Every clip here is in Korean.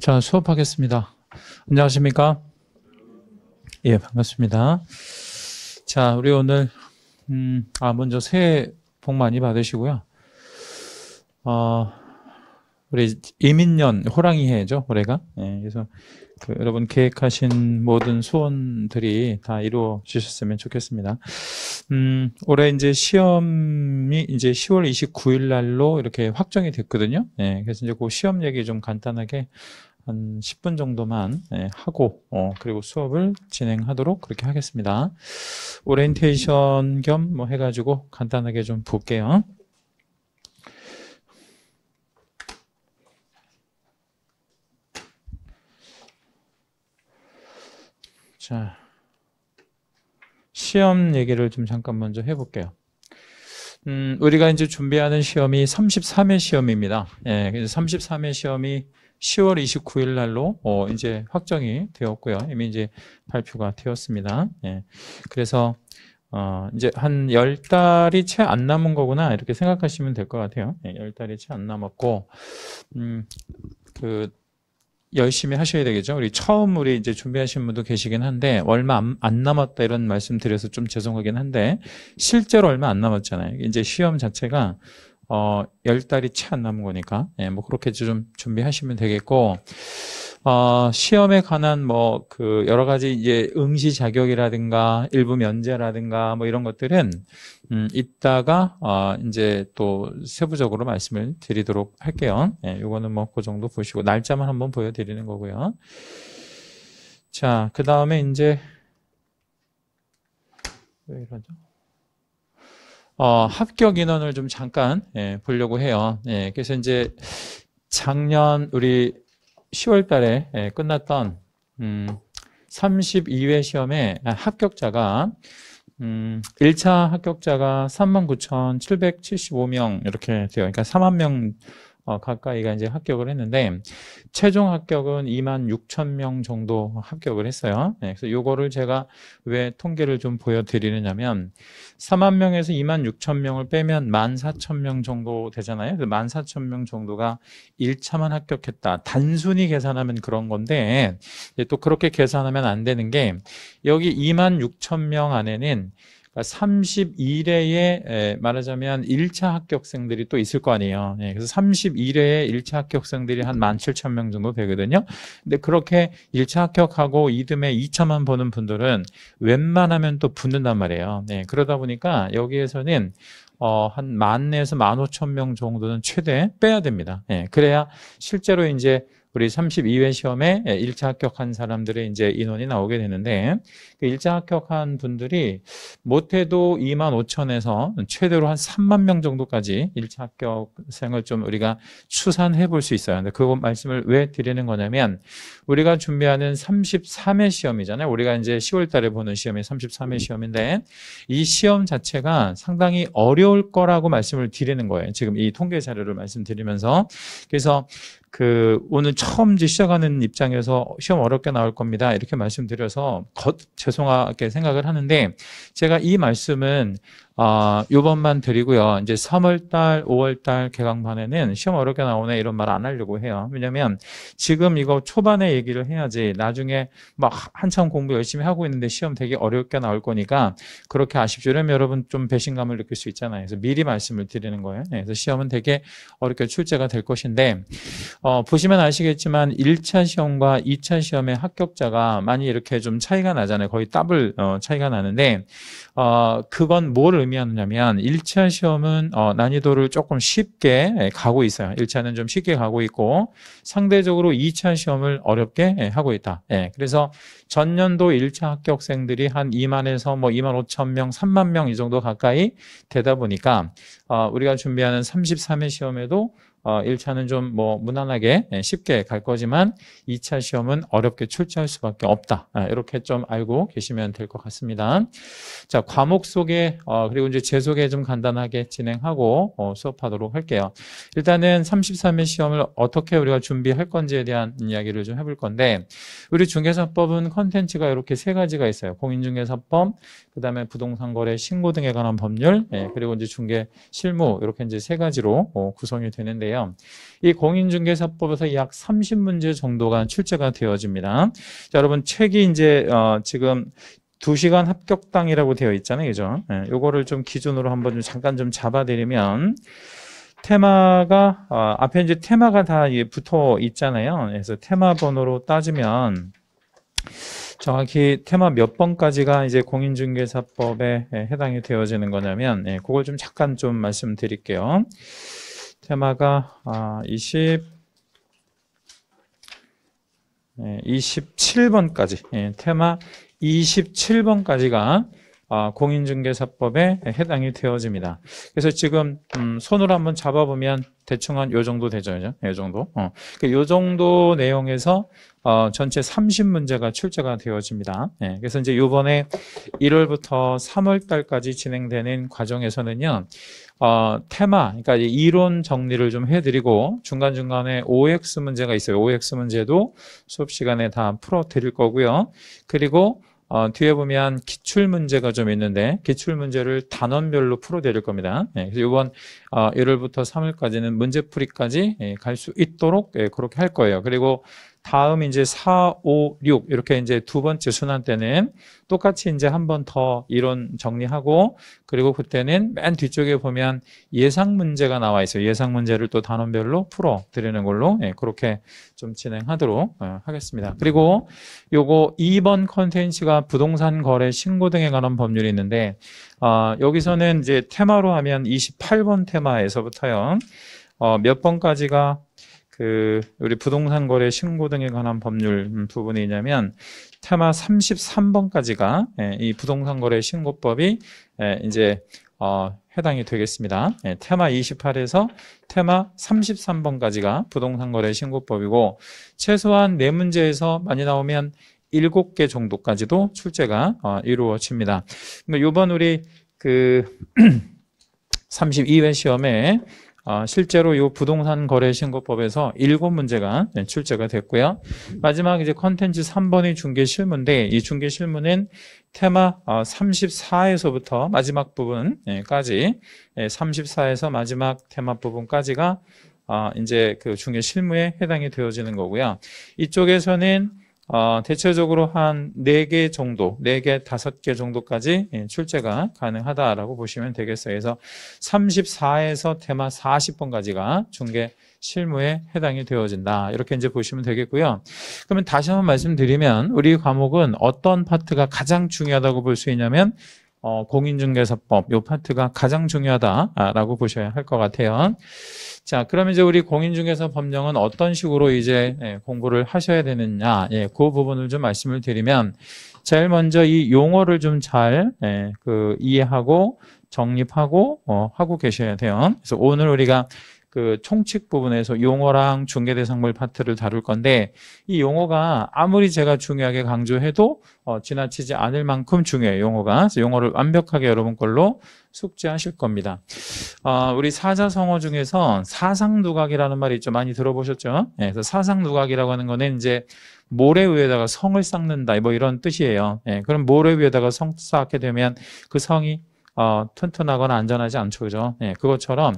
자, 수업하겠습니다. 안녕하십니까? 예, 반갑습니다. 자, 우리 오늘, 음, 아, 먼저 새해 복 많이 받으시고요. 어, 우리 이민년 호랑이 해죠, 올해가. 예, 그래서 그 여러분 계획하신 모든 소원들이 다 이루어지셨으면 좋겠습니다. 음, 올해 이제 시험이 이제 10월 29일 날로 이렇게 확정이 됐거든요. 예, 그래서 이제 그 시험 얘기 좀 간단하게 한 10분 정도만 예, 하고 어, 그리고 수업을 진행하도록 그렇게 하겠습니다. 오리엔테이션 겸 뭐 해가지고 간단하게 좀 볼게요. 자, 시험 얘기를 좀 잠깐 먼저 해볼게요. 음, 우리가 이제 준비하는 시험이 33회 시험입니다. 예, 33회 시험이 10월 29일 날로 어, 이제 확정이 되었고요. 이미 이제 발표가 되었습니다. 예, 그래서 어, 이제 한 10달이 채 안 남은 거구나 이렇게 생각하시면 될 것 같아요. 예, 10달이 채 안 남았고 음, 그 열심히 하셔야 되겠죠. 우리 처음 우리 이제 준비하신 분도 계시긴 한데 얼마 안, 남았다 이런 말씀 드려서 좀 죄송하긴 한데 실제로 얼마 안 남았잖아요. 이제 시험 자체가 어, 열 달이 채 안 남은 거니까 예, 뭐 그렇게 좀 준비하시면 되겠고 어, 시험에 관한 뭐 그 여러 가지 이제 응시 자격이라든가 일부 면제라든가 뭐 이런 것들은 음, 이따가 어, 이제 또 세부적으로 말씀을 드리도록 할게요. 예, 요거는 뭐 그 정도 보시고 날짜만 한번 보여드리는 거고요. 자, 그 다음에 이제 왜 이러죠? 어, 합격 인원을 좀 잠깐 예, 보려고 해요. 예, 그래서 이제 작년 우리 10월 달에 예, 끝났던 음, 32회 시험에 합격자가 음, 1차 합격자가 39,775명 이렇게 되어 그러니까 4만 명 어, 가까이가 이제 합격을 했는데 최종 합격은 2만 6천 명 정도 합격을 했어요. 네, 그래서 요거를 제가 왜 통계를 좀 보여드리느냐면 4만 명에서 2만 6천 명을 빼면 1만 4천 명 정도 되잖아요. 1만 4천 명 정도가 1차만 합격했다. 단순히 계산하면 그런 건데 또 그렇게 계산하면 안 되는 게 여기 2만 6천 명 안에는 32례에 말하자면 1차 합격생들이 또 있을 거 아니에요. 예, 그래서 32례에 1차 합격생들이 한 17,000명 정도 되거든요. 근데 그렇게 1차 합격하고 이듬해 2차만 보는 분들은 웬만하면 또 붙는단 말이에요. 예, 그러다 보니까 여기에서는 어, 한만 내에서 1 5 0 0 0명 정도는 최대 빼야 됩니다. 예, 그래야 실제로 이제 우리 32회 시험에 1차 합격한 사람들의 이제 인원이 나오게 되는데 그 일자 합격한 분들이 못해도 2만 5천에서 최대로 한 3만 명 정도까지 일자 합격생을 좀 우리가 추산해 볼 수 있어요. 근데 그 말씀을 왜 드리는 거냐면 우리가 준비하는 33회 시험이잖아요. 우리가 이제 10월 달에 보는 시험이 33회 음. 시험인데 이 시험 자체가 상당히 어려울 거라고 말씀을 드리는 거예요. 지금 이 통계 자료를 말씀드리면서 그래서 그 오늘 처음 시작하는 입장에서 시험 어렵게 나올 겁니다. 이렇게 말씀드려서 겉, 죄송하게 생각을 하는데 제가 이 말씀은 아, 요번만 드리고요. 이제 3월달, 5월달 개강반에는 시험 어렵게 나오네 이런 말 안 하려고 해요. 왜냐면 지금 이거 초반에 얘기를 해야지 나중에 막 한참 공부 열심히 하고 있는데 시험 되게 어렵게 나올 거니까 그렇게 아쉽시오 그러면 여러분 좀 배신감을 느낄 수 있잖아요. 그래서 미리 말씀을 드리는 거예요. 네, 그래서 시험은 되게 어렵게 출제가 될 것인데, 어, 보시면 아시겠지만 1차 시험과 2차 시험의 합격자가 많이 이렇게 좀 차이가 나잖아요. 거의 더블 어, 차이가 나는데, 어, 그건 뭐를 의미하느냐면 1차 시험은 어, 난이도를 조금 쉽게 가고 있어요. 1차는 좀 쉽게 가고 있고 상대적으로 2차 시험을 어렵게 하고 있다. 예, 그래서 전년도 1차 합격생들이 한 2만에서 뭐 2만 5천 명, 3만 명 이 정도 가까이 되다 보니까 어, 우리가 준비하는 33회 시험에도 어, 1차는 좀 뭐 무난하게 예, 쉽게 갈 거지만 2차 시험은 어렵게 출제할 수밖에 없다. 아, 이렇게 좀 알고 계시면 될 것 같습니다. 자, 과목 소개 어, 그리고 이제 재소개 좀 간단하게 진행하고 어, 수업하도록 할게요. 일단은 33회 시험을 어떻게 우리가 준비할 건지에 대한 이야기를 좀 해볼 건데 우리 중개사법은 컨텐츠가 이렇게 세 가지가 있어요. 공인중개사법, 그다음에 부동산 거래 신고 등에 관한 법률, 예, 그리고 이제 중개 실무 이렇게 이제 세 가지로 어, 구성이 되는데 있는데요. 이 공인중개사법에서 약 30문제 정도가 출제가 되어집니다. 자, 여러분 책이 이제 어, 지금 2시간 합격당이라고 되어 있잖아요. 그죠? 예, 요거를 좀 기준으로 한번 좀 잠깐 좀 잡아드리면 테마가 어, 앞에 이제 테마가 다 예, 붙어 있잖아요. 그래서 테마 번호로 따지면 정확히 테마 몇 번까지가 이제 공인중개사법에 예, 해당이 되어지는 거냐면 예, 그걸 좀 잠깐 좀 말씀드릴게요. 테마가 아, 20, 27번까지 네, 예, 테마 27번까지가 아, 공인중개사법에 해당이 되어집니다. 그래서 지금 음, 손으로 한번 잡아보면 대충 한 요 정도 되죠. 요 정도. 어. 그 요 정도 내용에서 어, 전체 30문제가 출제가 되어집니다. 예. 그래서 이제 요번에 1월부터 3월달까지 진행되는 과정에서는요. 어, 테마, 그러니까 이론 정리를 좀 해드리고 중간중간에 OX 문제가 있어요. OX 문제도 수업 시간에 다 풀어드릴 거고요. 그리고 어, 뒤에 보면 기출 문제가 좀 있는데 기출 문제를 단원별로 풀어드릴 겁니다. 예, 그래서 이번 어, 1월부터 3월까지는 문제풀이까지 예, 갈수 있도록 예, 그렇게 할 거예요. 그리고 다음 이제 4, 5, 6 이렇게 이제 두 번째 순환 때는 똑같이 이제 한 번 더 이론 정리하고 그리고 그때는 맨 뒤쪽에 보면 예상 문제가 나와 있어요. 예상 문제를 또 단원별로 풀어 드리는 걸로 예, 그렇게 좀 진행하도록 어, 하겠습니다. 그리고 요거 2번 컨텐츠가 부동산 거래 신고 등에 관한 법률이 있는데 어, 여기서는 이제 테마로 하면 28번 테마에서부터요. 어, 몇 번까지가 그 우리 부동산 거래 신고 등에 관한 법률 음, 부분이 있냐면 테마 33번까지가 예, 이 부동산 거래 신고법이 예, 이제 어, 해당이 되겠습니다. 예, 테마 28에서 테마 33번까지가 부동산 거래 신고법이고 최소한 4문제에서 많이 나오면 7개 정도까지도 출제가 어, 이루어집니다. 이번 그러니까 우리 그 32회 시험에 어, 실제로 이 부동산 거래 신고법에서 일곱 문제가 네, 출제가 됐고요. 마지막 이제 컨텐츠 3번이 중개 실무인데 이 중개 실무는 테마 34에서부터 어, 마지막 부분까지 34에서 마지막 테마 부분까지가 어, 이제 그 중개 실무에 해당이 되어지는 거고요. 이쪽에서는 어, 대체적으로 한 4개 정도, 4개, 5개 정도까지 예, 출제가 가능하다라고 보시면 되겠어요. 그래서 34에서 테마 40번까지가 중개 실무에 해당이 되어진다. 이렇게 이제 보시면 되겠고요. 그러면 다시 한번 말씀드리면 우리 과목은 어떤 파트가 가장 중요하다고 볼 수 있냐면 어, 공인중개사법 요 파트가 가장 중요하다라고 보셔야 할 것 같아요. 자, 그러면 이제 우리 공인중개사 법령은 어떤 식으로 이제 예, 공부를 하셔야 되느냐, 예, 그 부분을 좀 말씀을 드리면 제일 먼저 이 용어를 좀잘 예, 그 이해하고 정립하고 어, 하고 계셔야 돼요. 그래서 오늘 우리가 그 총칙 부분에서 용어랑 중개 대상물 파트를 다룰 건데 이 용어가 아무리 제가 중요하게 강조해도 어, 지나치지 않을 만큼 중요해요. 용어가. 그래서 용어를 완벽하게 여러분 걸로 숙지하실 겁니다. 어, 우리 사자성어 중에서 사상누각이라는 말이 좀 많이 들어보셨죠? 네, 그래서 사상누각이라고 하는 거는 이제 모래 위에다가 성을 쌓는다 뭐 이런 뜻이에요. 네, 그럼 모래 위에다가 성 쌓게 되면 그 성이 어, 튼튼하거나 안전하지 않죠. 그죠? 네, 그것처럼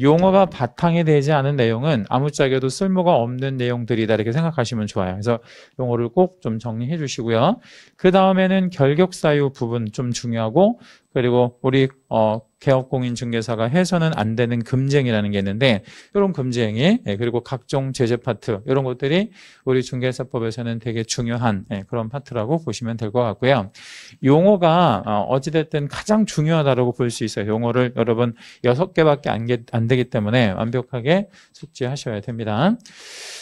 용어가 바탕이 되지 않은 내용은 아무짝에도 쓸모가 없는 내용들이다 이렇게 생각하시면 좋아요. 그래서 용어를 꼭 좀 정리해 주시고요. 그 다음에는 결격사유 부분 좀 중요하고 그리고 우리 어, 개업공인 중개사가 해서는 안 되는 금쟁이라는 게 있는데 이런 금쟁이 예, 그리고 각종 제재 파트 이런 것들이 우리 중개사법에서는 되게 중요한 예, 그런 파트라고 보시면 될 것 같고요. 용어가 어, 찌됐든 가장 중요하다고 볼 수 있어요. 용어를 여러분 여섯 개밖에 안, 안안 되기 때문에 완벽하게 숙지하셔야 됩니다.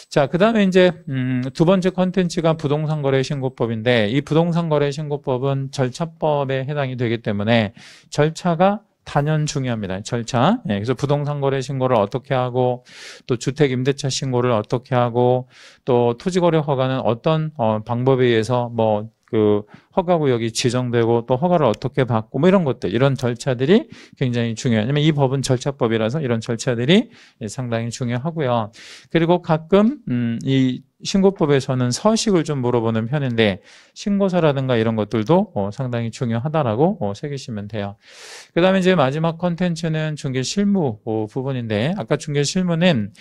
자, 그 다음에 이제, 음, 두 번째 컨텐츠가 부동산 거래 신고법인데, 이 부동산 거래 신고법은 절차법에 해당이 되기 때문에 절차가 단연 중요합니다. 절차. 예, 그래서 부동산 거래 신고를 어떻게 하고 또 주택 임대차 신고를 어떻게 하고 또 토지 거래 허가는 어떤 어, 방법에 의해서 뭐그 허가 구역이 지정되고 또 허가를 어떻게 받고 뭐 이런 것들 이런 절차들이 굉장히 중요해요. 왜냐면 이 법은 절차법이라서 이런 절차들이 상당히 중요하고요. 그리고 가끔 음, 이 신고법에서는 서식을 좀 물어보는 편인데 신고서라든가 이런 것들도 어, 상당히 중요하다라고 어, 새기시면 돼요. 그 다음에 이제 마지막 컨텐츠는 중개 실무 어, 부분인데 아까 중개 실무는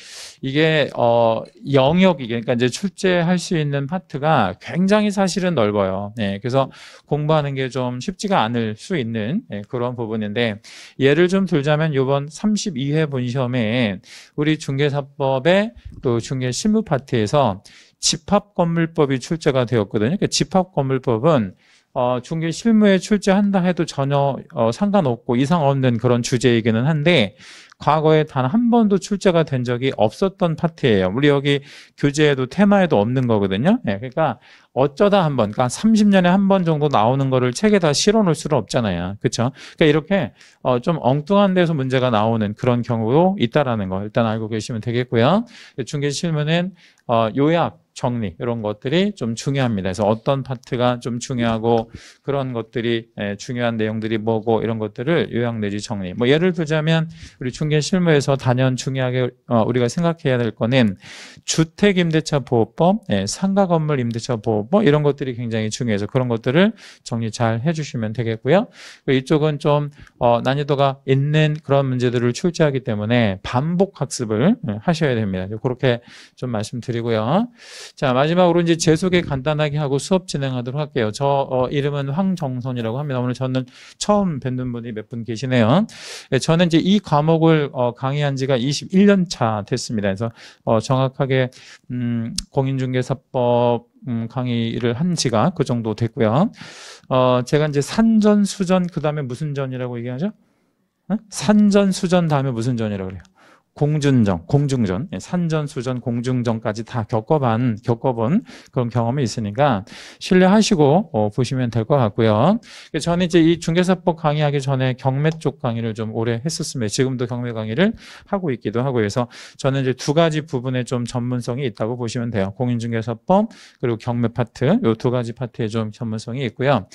이게 어, 영역이 그러니까 이제 출제할 수 있는 파트가 굉장히 사실은 넓어요. 네, 그래서 공부하는 게 좀 쉽지가 않을 수 있는 네, 그런 부분인데 예를 좀 들자면 이번 32회 본시험에 우리 중개사법의 그 중개 실무 파트에서 집합건물법이 출제가 되었거든요. 그러니까 집합건물법은 어, 중개 실무에 출제한다 해도 전혀 어, 상관없고 이상 없는 그런 주제이기는 한데 과거에 단 한 번도 출제가 된 적이 없었던 파트예요. 우리 여기 교재에도 테마에도 없는 거거든요. 네, 그러니까 어쩌다 한 번, 그러니까 30년에 한 번 정도 나오는 거를 책에 다 실어 놓을 수는 없잖아요. 그렇죠? 그러니까 이렇게 어, 좀 엉뚱한 데서 문제가 나오는 그런 경우도 있다라는 거 일단 알고 계시면 되겠고요. 중개 실무는 어, 요약 정리 이런 것들이 좀 중요합니다. 그래서 어떤 파트가 좀 중요하고 그런 것들이 예, 중요한 내용들이 뭐고 이런 것들을 요약 내지 정리. 뭐 예를 들자면 우리 중개 실무에서 단연 중요하게 어, 우리가 생각해야 될 거는 주택 임대차 보호법, 예, 상가 건물 임대차 보호법 뭐 이런 것들이 굉장히 중요해서 그런 것들을 정리 잘 해주시면 되겠고요. 이쪽은 좀 어, 난이도가 있는 그런 문제들을 출제하기 때문에 반복 학습을 예, 하셔야 됩니다. 그렇게 좀 말씀드리고요. 자, 마지막으로 이제 제 소개 간단하게 하고 수업 진행하도록 할게요. 저 어, 이름은 황정선이라고 합니다. 오늘 저는 처음 뵙는 분이 몇 분 계시네요. 예, 저는 이제 이 과목을 어, 강의한 지가 21년 차 됐습니다. 그래서 어, 정확하게 음, 공인중개사법 음, 강의를 한 지가 그 정도 됐고요. 어, 제가 이제 산전, 수전, 그 다음에 무슨 전이라고 얘기하죠? 산전, 수전 다음에 무슨 전이라고 그래요? 공준정, 공중전, 예, 산전, 수전, 공중전까지 다 겪어본, 겪어본 그런 경험이 있으니까 신뢰하시고 어, 보시면 될 것 같고요. 저는 이제 이 중개사법 강의하기 전에 경매 쪽 강의를 좀 오래 했었습니 지금도 경매 강의를 하고 있기도 하고 해서 저는 이제 두 가지 부분에 좀 전문성이 있다고 보시면 돼요. 공인중개사법 그리고 경매 파트 이 두 가지 파트에 좀 전문성이 있고요.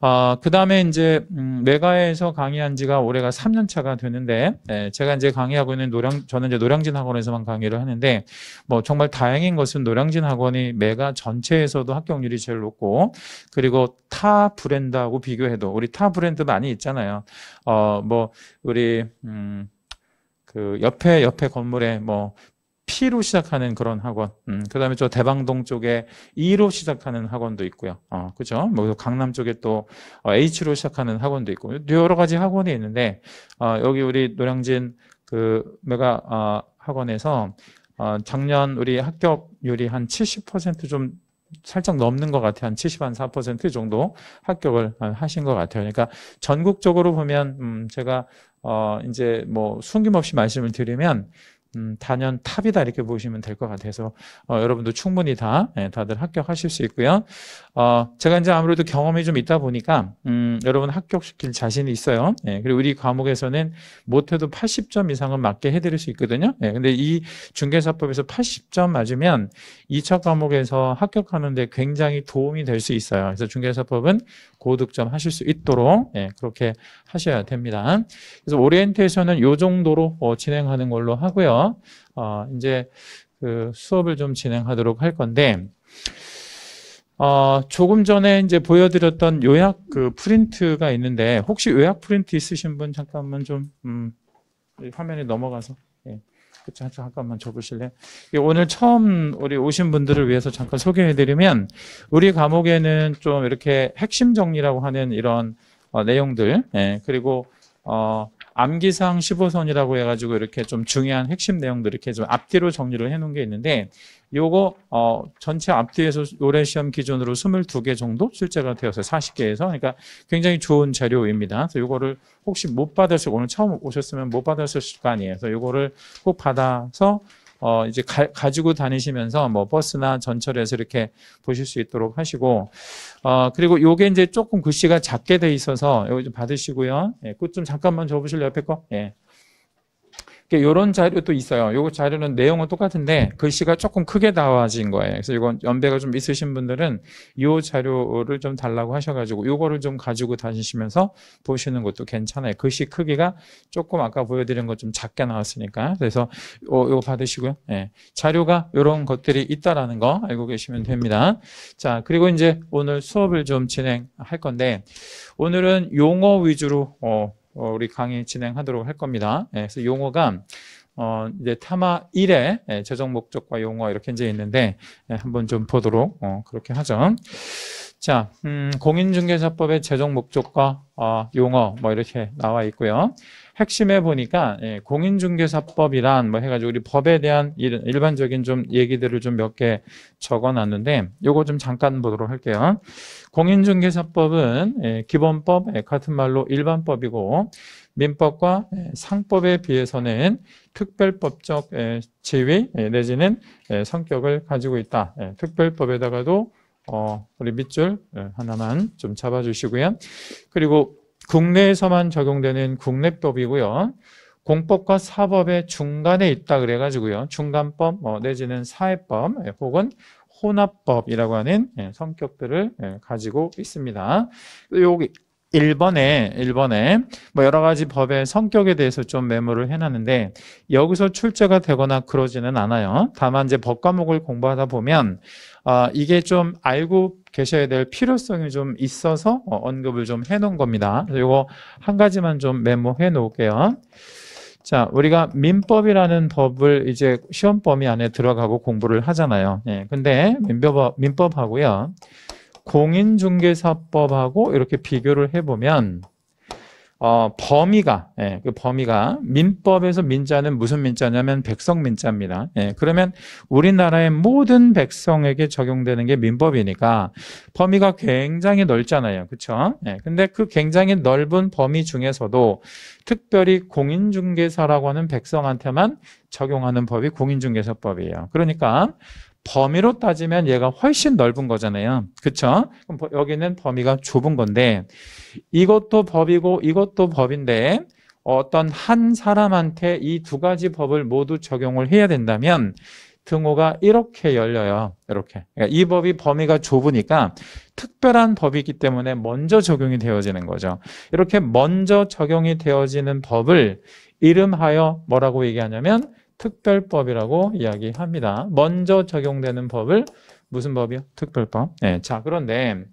어, 그 다음에 이제 음, 메가에서 강의한 지가 올해가 3년 차가 되는데 예, 제가 이제 강의하고 있는 노래 노량 저는 이제 노량진 학원에서만 강의를 하는데 뭐 정말 다행인 것은 노량진 학원이 매가 전체에서도 합격률이 제일 높고 그리고 타 브랜드하고 비교해도 우리 타 브랜드 많이 있잖아요. 어뭐 우리 음그 옆에 옆에 건물에 뭐 P로 시작하는 그런 학원. 음, 그 다음에 저 대방동 쪽에 E로 시작하는 학원도 있고요. 어, 그죠? 뭐 강남 쪽에 또 어, H로 시작하는 학원도 있고, 여러 가지 학원이 있는데, 어, 여기 우리 노량진 그 내가 어, 아, 학원에서 어, 작년 우리 합격률이 한 70%좀 살짝 넘는 것 같아요. 한 70, 한4% 정도 합격을 어, 하신 것 같아요. 그러니까 전국적으로 보면, 음, 제가, 어, 이제 뭐 숨김없이 말씀을 드리면, 음, 단연 탑이다 이렇게 보시면 될 것 같아서 어, 여러분도 충분히 다 예, 다들 합격하실 수 있고요. 어, 제가 이제 아무래도 경험이 좀 있다 보니까 음, 여러분 합격시킬 자신이 있어요. 예, 그리고 우리 과목에서는 못해도 80점 이상은 맞게 해드릴 수 있거든요. 예, 근데 이 중개사법에서 80점 맞으면 2차 과목에서 합격하는데 굉장히 도움이 될 수 있어요. 그래서 중개사법은 고득점 하실 수 있도록 예, 그렇게 하셔야 됩니다. 그래서 오리엔테이션은 이 정도로 어, 진행하는 걸로 하고요. 어, 이제 그 수업을 좀 진행하도록 할 건데 어, 조금 전에 이제 보여드렸던 요약 그 프린트가 있는데 혹시 요약 프린트 있으신 분 잠깐만 좀 음, 화면에 넘어가서 예. 그쵸, 잠깐만 적으실래요 오늘 처음 우리 오신 분들을 위해서 잠깐 소개해드리면 우리 과목에는 좀 이렇게 핵심 정리라고 하는 이런 어, 내용들 예, 그리고 어, 암기사항 15선이라고 해가지고 이렇게 좀 중요한 핵심 내용들 이렇게 좀 앞뒤로 정리를 해놓은 게 있는데 요거 어 전체 앞뒤에서 올해 시험 기준으로 22개 정도 출제가 되어서 40개에서 그러니까 굉장히 좋은 자료입니다. 그래서 요거를 혹시 못 받으실 오늘 처음 오셨으면 못받았을거 아니에요. 그래서 요거를 꼭 받아서 어 이제 가, 가 지고 다니시면서 뭐 버스나 전철에서 이렇게 보실 수 있도록 하시고 어 그리고 요게 이제 조금 글씨가 작게 돼 있어서 요거 좀 받으시고요. 예, 꽃좀 잠깐만 줘 보실래요, 옆에 거? 예. 이런 자료도 있어요. 요 자료는 내용은 똑같은데 글씨가 조금 크게 나와진 거예요. 그래서 이건 연배가 좀 있으신 분들은 요 자료를 좀 달라고 하셔가지고 요거를 좀 가지고 다니시면서 보시는 것도 괜찮아요. 글씨 크기가 조금 아까 보여드린 것 좀 작게 나왔으니까 그래서 어, 요거 받으시고요. 네. 자료가 요런 것들이 있다라는 거 알고 계시면 됩니다. 자 그리고 이제 오늘 수업을 좀 진행할 건데 오늘은 용어 위주로 어, 어, 우리 강의 진행하도록 할 겁니다. 예, 그래서 용어가 어, 이제 타마 1의 예, 재정 목적과 용어 이렇게 이제 있는데 예, 한번 좀 보도록 어, 그렇게 하죠. 자, 음, 공인중개사법의 재정 목적과 어, 용어 뭐 이렇게 나와 있고요. 핵심에 보니까 예, 공인중개사법이란 뭐 해가지고 우리 법에 대한 일, 반적인좀 얘기들을 좀 몇 개 적어놨는데 요거 좀 잠깐 보도록 할게요. 공인중개사법은 예, 기본법 예, 같은 말로 일반법이고 민법과 예, 상법에 비해서는 특별법적 지위 내지는 성격을 가지고 있다. 특별법에다가도 어, 우리 밑줄 하나만 좀 잡아주시고요. 그리고 국내에서만 적용되는 국내법이고요. 공법과 사법의 중간에 있다 그래가지고요. 중간법 뭐, 내지는 사회법 혹은 혼합법이라고 하는 예, 성격들을 예, 가지고 있습니다. 여기 1번에 1번에 뭐 여러 가지 법의 성격에 대해서 좀 메모를 해놨는데 여기서 출제가 되거나 그러지는 않아요. 다만 이제 법 과목을 공부하다 보면 어, 이게 좀 알고 계셔야 될 필요성이 좀 있어서 어, 언급을 좀 해놓은 겁니다. 그래서 이거 한 가지만 좀 메모해 놓을게요. 자, 우리가 민법이라는 법을 이제 시험 범위 안에 들어가고 공부를 하잖아요. 예, 근데 민법, 민법하고요. 공인중개사법하고 이렇게 비교를 해보면 어, 범위가 예, 그 범위가 민법에서 민자는 무슨 민자냐면 백성 민자입니다. 예, 그러면 우리나라의 모든 백성에게 적용되는 게 민법이니까 범위가 굉장히 넓잖아요. 그쵸죠 예, 근데 그 굉장히 넓은 범위 중에서도 특별히 공인중개사라고 하는 백성한테만 적용하는 법이 공인중개사법이에요. 그러니까 범위로 따지면 얘가 훨씬 넓은 거잖아요. 그쵸? 그 여기는 범위가 좁은 건데 이것도 법이고 이것도 법인데 어떤 한 사람한테 이 두 가지 법을 모두 적용을 해야 된다면 등호가 이렇게 열려요. 이렇게. 그러니까 이 법이 범위가 좁으니까 특별한 법이기 때문에 먼저 적용이 되어지는 거죠. 이렇게 먼저 적용이 되어지는 법을 이름하여 뭐라고 얘기하냐면 특별법이라고 이야기합니다. 먼저 적용되는 법을 무슨 법이요? 특별법. 네, 자 그런데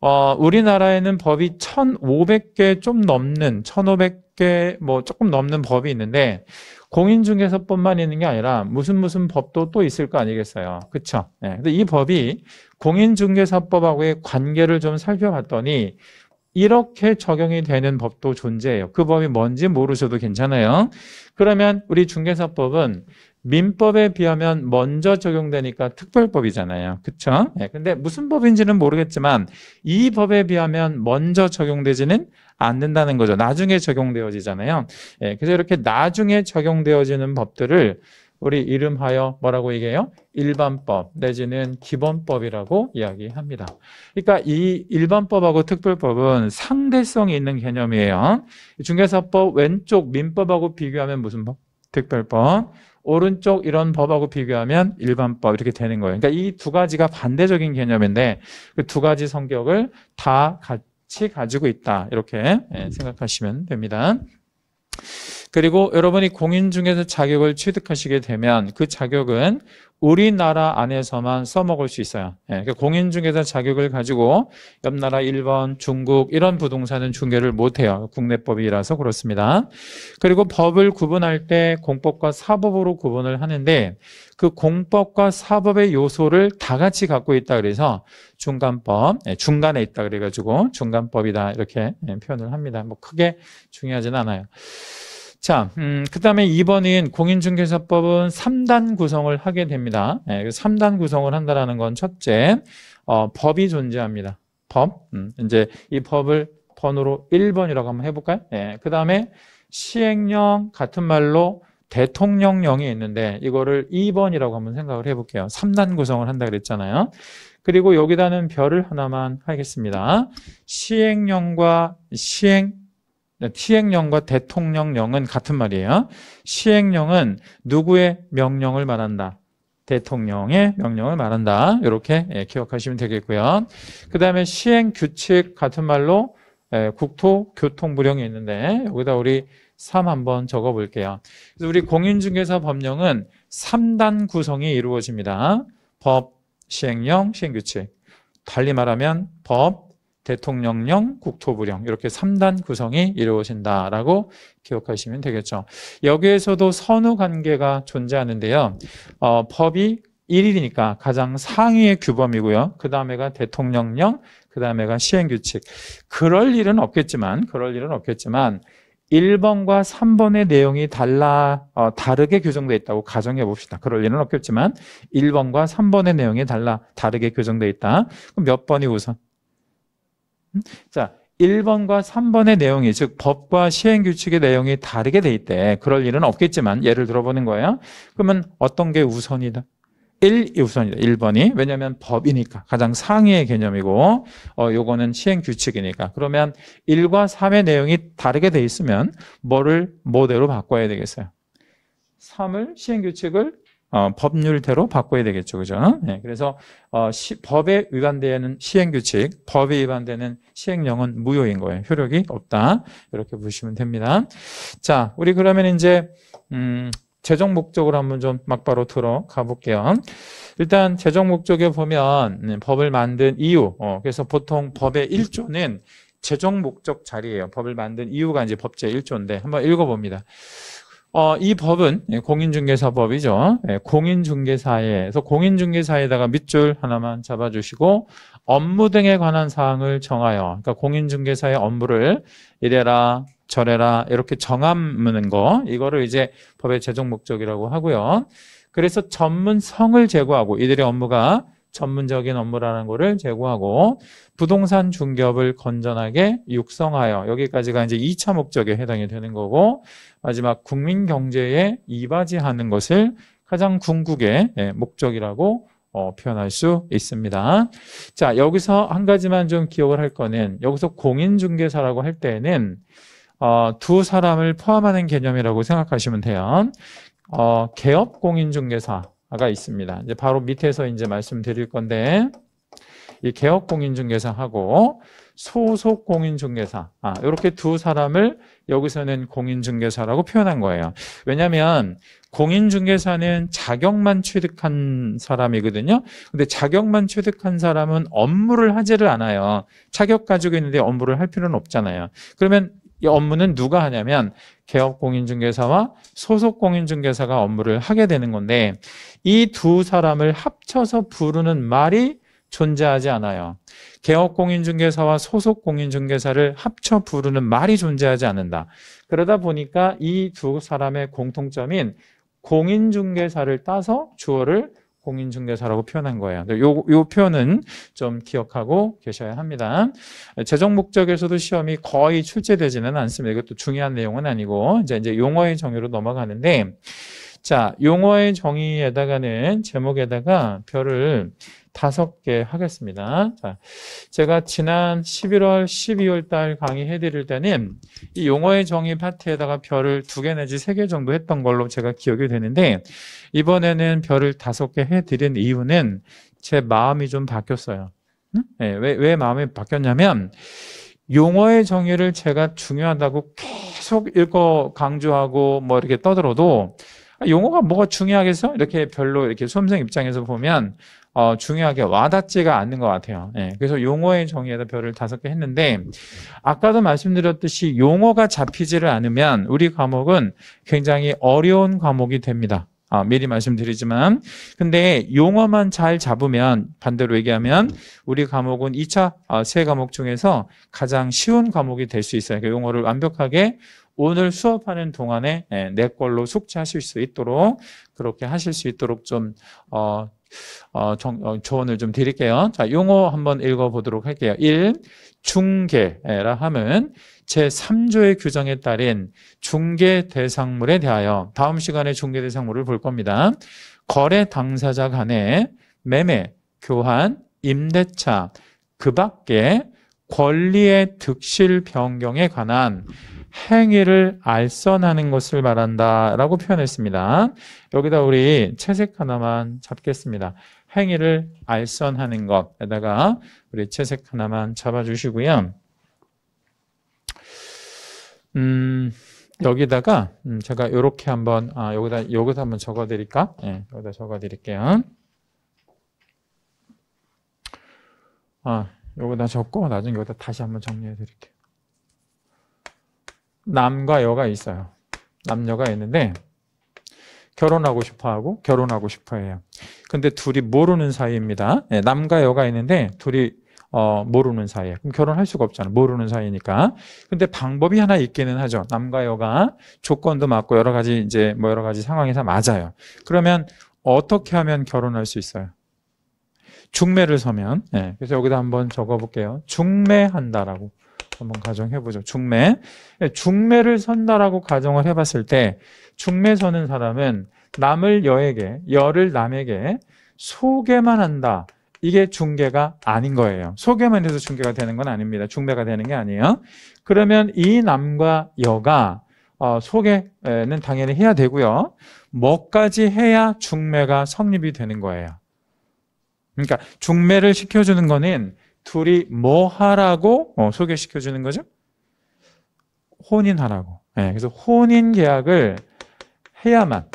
어, 우리나라에는 법이 1,500개 좀 넘는 1,500개 뭐 조금 넘는 법이 있는데 공인중개사법만 있는 게 아니라 무슨 무슨 법도 또 있을 거 아니겠어요. 그렇죠? 네, 근데 이 법이 공인중개사법하고의 관계를 좀 살펴봤더니 이렇게 적용이 되는 법도 존재해요. 그 법이 뭔지 모르셔도 괜찮아요. 그러면 우리 중개사법은 민법에 비하면 먼저 적용되니까 특별법이잖아요. 그쵸? 예, 근데 무슨 법인지는 모르겠지만 이 법에 비하면 먼저 적용되지는 않는다는 거죠. 나중에 적용되어지잖아요. 예, 그래서 이렇게 나중에 적용되어지는 법들을 우리 이름하여 뭐라고 얘기해요? 일반법 내지는 기본법이라고 이야기합니다. 그러니까 이 일반법하고 특별법은 상대성이 있는 개념이에요. 중개사법 왼쪽 민법하고 비교하면 무슨 법? 특별법. 오른쪽 이런 법하고 비교하면 일반법 이렇게 되는 거예요. 그러니까 이 두 가지가 반대적인 개념인데 그 두 가지 성격을 다 같이 가지고 있다. 이렇게 예, 생각하시면 됩니다. 그리고 여러분이 공인 중에서 자격을 취득하시게 되면 그 자격은 우리나라 안에서만 써먹을 수 있어요. 예, 그러니까 공인 중개사 자격을 가지고 옆 나라 일본, 중국 이런 부동산은 중개를 못해요. 국내법이라서 그렇습니다. 그리고 법을 구분할 때 공법과 사법으로 구분을 하는데 그 공법과 사법의 요소를 다 같이 갖고 있다 그래서 중간법, 예, 중간에 있다 그래가지고 중간법이다 이렇게 예, 표현을 합니다. 뭐 크게 중요하진 않아요. 자, 음, 그 다음에 2번인 공인중개사법은 3단 구성을 하게 됩니다. 예, 3단 그 구성을 한다는 건 첫째, 어, 법이 존재합니다. 법. 음, 이제 이 법을 번호로 1번이라고 한번 해볼까요? 예, 그 다음에 시행령 같은 말로 대통령령이 있는데 이거를 2번이라고 한번 생각을 해볼게요. 3단 구성을 한다 그랬잖아요. 그리고 여기다는 별을 하나만 하겠습니다. 시행령과 시행 네, 시행령과 대통령령은 같은 말이에요. 시행령은 누구의 명령을 말한다. 대통령의 명령을 말한다. 이렇게 예, 기억하시면 되겠고요. 그 다음에 시행규칙 같은 말로 예, 국토교통부령이 있는데 여기다 우리 3 한번 적어볼게요. 그래서 우리 공인중개사 법령은 3단 구성이 이루어집니다. 법, 시행령, 시행규칙. 달리 말하면 법, 대통령령, 국토부령 이렇게 3단 구성이 이루어진다라고 기억하시면 되겠죠. 여기에서도 선후 관계가 존재하는데요. 어, 법이 1일이니까 가장 상위의 규범이고요. 그 다음에가 대통령령, 그 다음에가 시행규칙. 그럴 일은 없겠지만, 그럴 일은 없겠지만 1번과 3번의 내용이 달라 어, 다르게 규정돼 있다고 가정해 봅시다. 그럴 일은 없겠지만 1번과 3번의 내용이 달라 다르게 규정돼 있다. 그럼 몇 번이 우선? 자, 1번과 3번의 내용이 즉 법과 시행규칙의 내용이 다르게 돼 있대. 그럴 일은 없겠지만 예를 들어보는 거예요. 그러면 어떤 게 우선이다? 1이 우선이다. 1번이. 왜냐하면 법이니까 가장 상위의 개념이고 어, 요거는 시행규칙이니까. 그러면 1과 3의 내용이 다르게 돼 있으면 뭐를 모대로 바꿔야 되겠어요? 3을 시행규칙을 어, 법률대로 바꿔야 되겠죠. 그죠? 네, 그래서 어, 시, 법에 위반되는 시행규칙, 법에 위반되는 시행령은 무효인 거예요. 효력이 없다. 이렇게 보시면 됩니다. 자, 우리 그러면 이제 음, 재정 목적으로 한번 좀 막바로 들어가 볼게요. 일단 재정 목적에 보면 네, 법을 만든 이유, 어, 그래서 보통 법의 1조는 재정 목적 자리예요. 법을 만든 이유가 이제 법제 1조인데 한번 읽어봅니다. 어, 이 법은 예, 공인중개사법이죠. 예, 공인중개사에서 공인중개사에다가 밑줄 하나만 잡아주시고 업무 등에 관한 사항을 정하여 그러니까 공인중개사의 업무를 이래라 저래라 이렇게 정하는 거 이거를 이제 법의 제정 목적이라고 하고요. 그래서 전문성을 제고하고 이들의 업무가 전문적인 업무라는 거를 제고하고 부동산 중개업을 건전하게 육성하여 여기까지가 이제 2차 목적에 해당이 되는 거고 마지막 국민 경제에 이바지하는 것을 가장 궁극의 예, 목적이라고 어, 표현할 수 있습니다. 자, 여기서 한 가지만 좀 기억을 할 거는 여기서 공인중개사라고 할 때에는 어, 두 사람을 포함하는 개념이라고 생각하시면 돼요. 어, 개업 공인중개사 가 있습니다. 이제 바로 밑에서 이제 말씀드릴 건데 이 개업 공인중개사하고 소속 공인중개사 아, 이렇게 두 사람을 여기서는 공인중개사라고 표현한 거예요. 왜냐하면 공인중개사는 자격만 취득한 사람이거든요. 근데 자격만 취득한 사람은 업무를 하지를 않아요. 자격 가지고 있는데 업무를 할 필요는 없잖아요. 그러면 이 업무는 누가 하냐면 개업 공인중개사와 소속 공인중개사가 업무를 하게 되는 건데 이 두 사람을 합쳐서 부르는 말이 존재하지 않아요. 개업 공인중개사와 소속 공인중개사를 합쳐 부르는 말이 존재하지 않는다. 그러다 보니까 이 두 사람의 공통점인 공인중개사를 따서 주어를 공인중개사라고 표현한 거예요. 요, 요 표현은 좀 기억하고 계셔야 합니다. 재정 목적에서도 시험이 거의 출제되지는 않습니다. 이것도 중요한 내용은 아니고 이제 이제 용어의 정의로 넘어가는데 자, 용어의 정의에다가는 제목에다가 별을 다섯 개 하겠습니다. 자, 제가 지난 11월, 12월 달 강의해 드릴 때는 이 용어의 정의 파트에다가 별을 두 개 내지 세 개 정도 했던 걸로 제가 기억이 되는데 이번에는 별을 다섯 개 해 드린 이유는 제 마음이 좀 바뀌었어요. 네, 왜, 왜 마음이 바뀌었냐면 용어의 정의를 제가 중요하다고 계속 읽어 강조하고 뭐 이렇게 떠들어도 아, 용어가 뭐가 중요하겠어? 이렇게 별로 이렇게 수험생 입장에서 보면 어, 중요하게 와닿지가 않는 것 같아요. 예, 그래서 용어의 정의에다 별을 다섯 개 했는데 아까도 말씀드렸듯이 용어가 잡히지를 않으면 우리 과목은 굉장히 어려운 과목이 됩니다. 아, 미리 말씀드리지만 근데 용어만 잘 잡으면 반대로 얘기하면 우리 과목은 2차 어, 세 과목 중에서 가장 쉬운 과목이 될 수 있어요. 그 용어를 완벽하게 오늘 수업하는 동안에 예, 내 걸로 숙지하실 수 있도록 그렇게 하실 수 있도록 좀 어, 어, 정, 어, 조언을 좀 드릴게요. 자, 용어 한번 읽어보도록 할게요. 1. 중개라 함은 제3조의 규정에 따른 중개 대상물에 대하여 다음 시간에 중개 대상물을 볼 겁니다. 거래 당사자 간의 매매, 교환, 임대차, 그 밖에 권리의 득실 변경에 관한 행위를 알선하는 것을 말한다라고 표현했습니다. 여기다 우리 채색 하나만 잡겠습니다. 행위를 알선하는 것에다가 우리 채색 하나만 잡아주시고요. 음, 여기다가 음, 제가 이렇게 한번 아, 여기다 여기다 한번 적어드릴까? 네, 여기다 적어드릴게요. 아, 여기다 적고 나중에 여기다 다시 한번 정리해드릴게요. 남과 여가 있어요. 남녀가 있는데 결혼하고 싶어하고 결혼하고 싶어해요. 근데 둘이 모르는 사이입니다. 예, 남과 여가 있는데 둘이 어, 모르는 사이에 그럼 결혼할 수가 없잖아 요 모르는 사이니까 근데 방법이 하나 있기는 하죠 남과 여가 조건도 맞고 여러 가지 이제 뭐 여러 가지 상황에서 맞아요 그러면 어떻게 하면 결혼할 수 있어요 중매를 서면 네. 그래서 여기다 한번 적어볼게요 중매한다라고 한번 가정해보죠. 중매. 예, 중매를 선다라고 가정을 해봤을 때 중매 서는 사람은 남을 여에게, 여를 남에게 소개만 한다. 이게 중계가 아닌 거예요. 소개만 해서 중계가 되는 건 아닙니다. 중매가 되는 게 아니에요. 그러면 이 남과 여가 어, 소개는 당연히 해야 되고요. 뭐까지 해야 중매가 성립이 되는 거예요. 그러니까 중매를 시켜주는 거는 둘이 뭐 하라고 어, 소개시켜 주는 거죠? 혼인하라고. 네, 그래서 혼인 계약을 해야만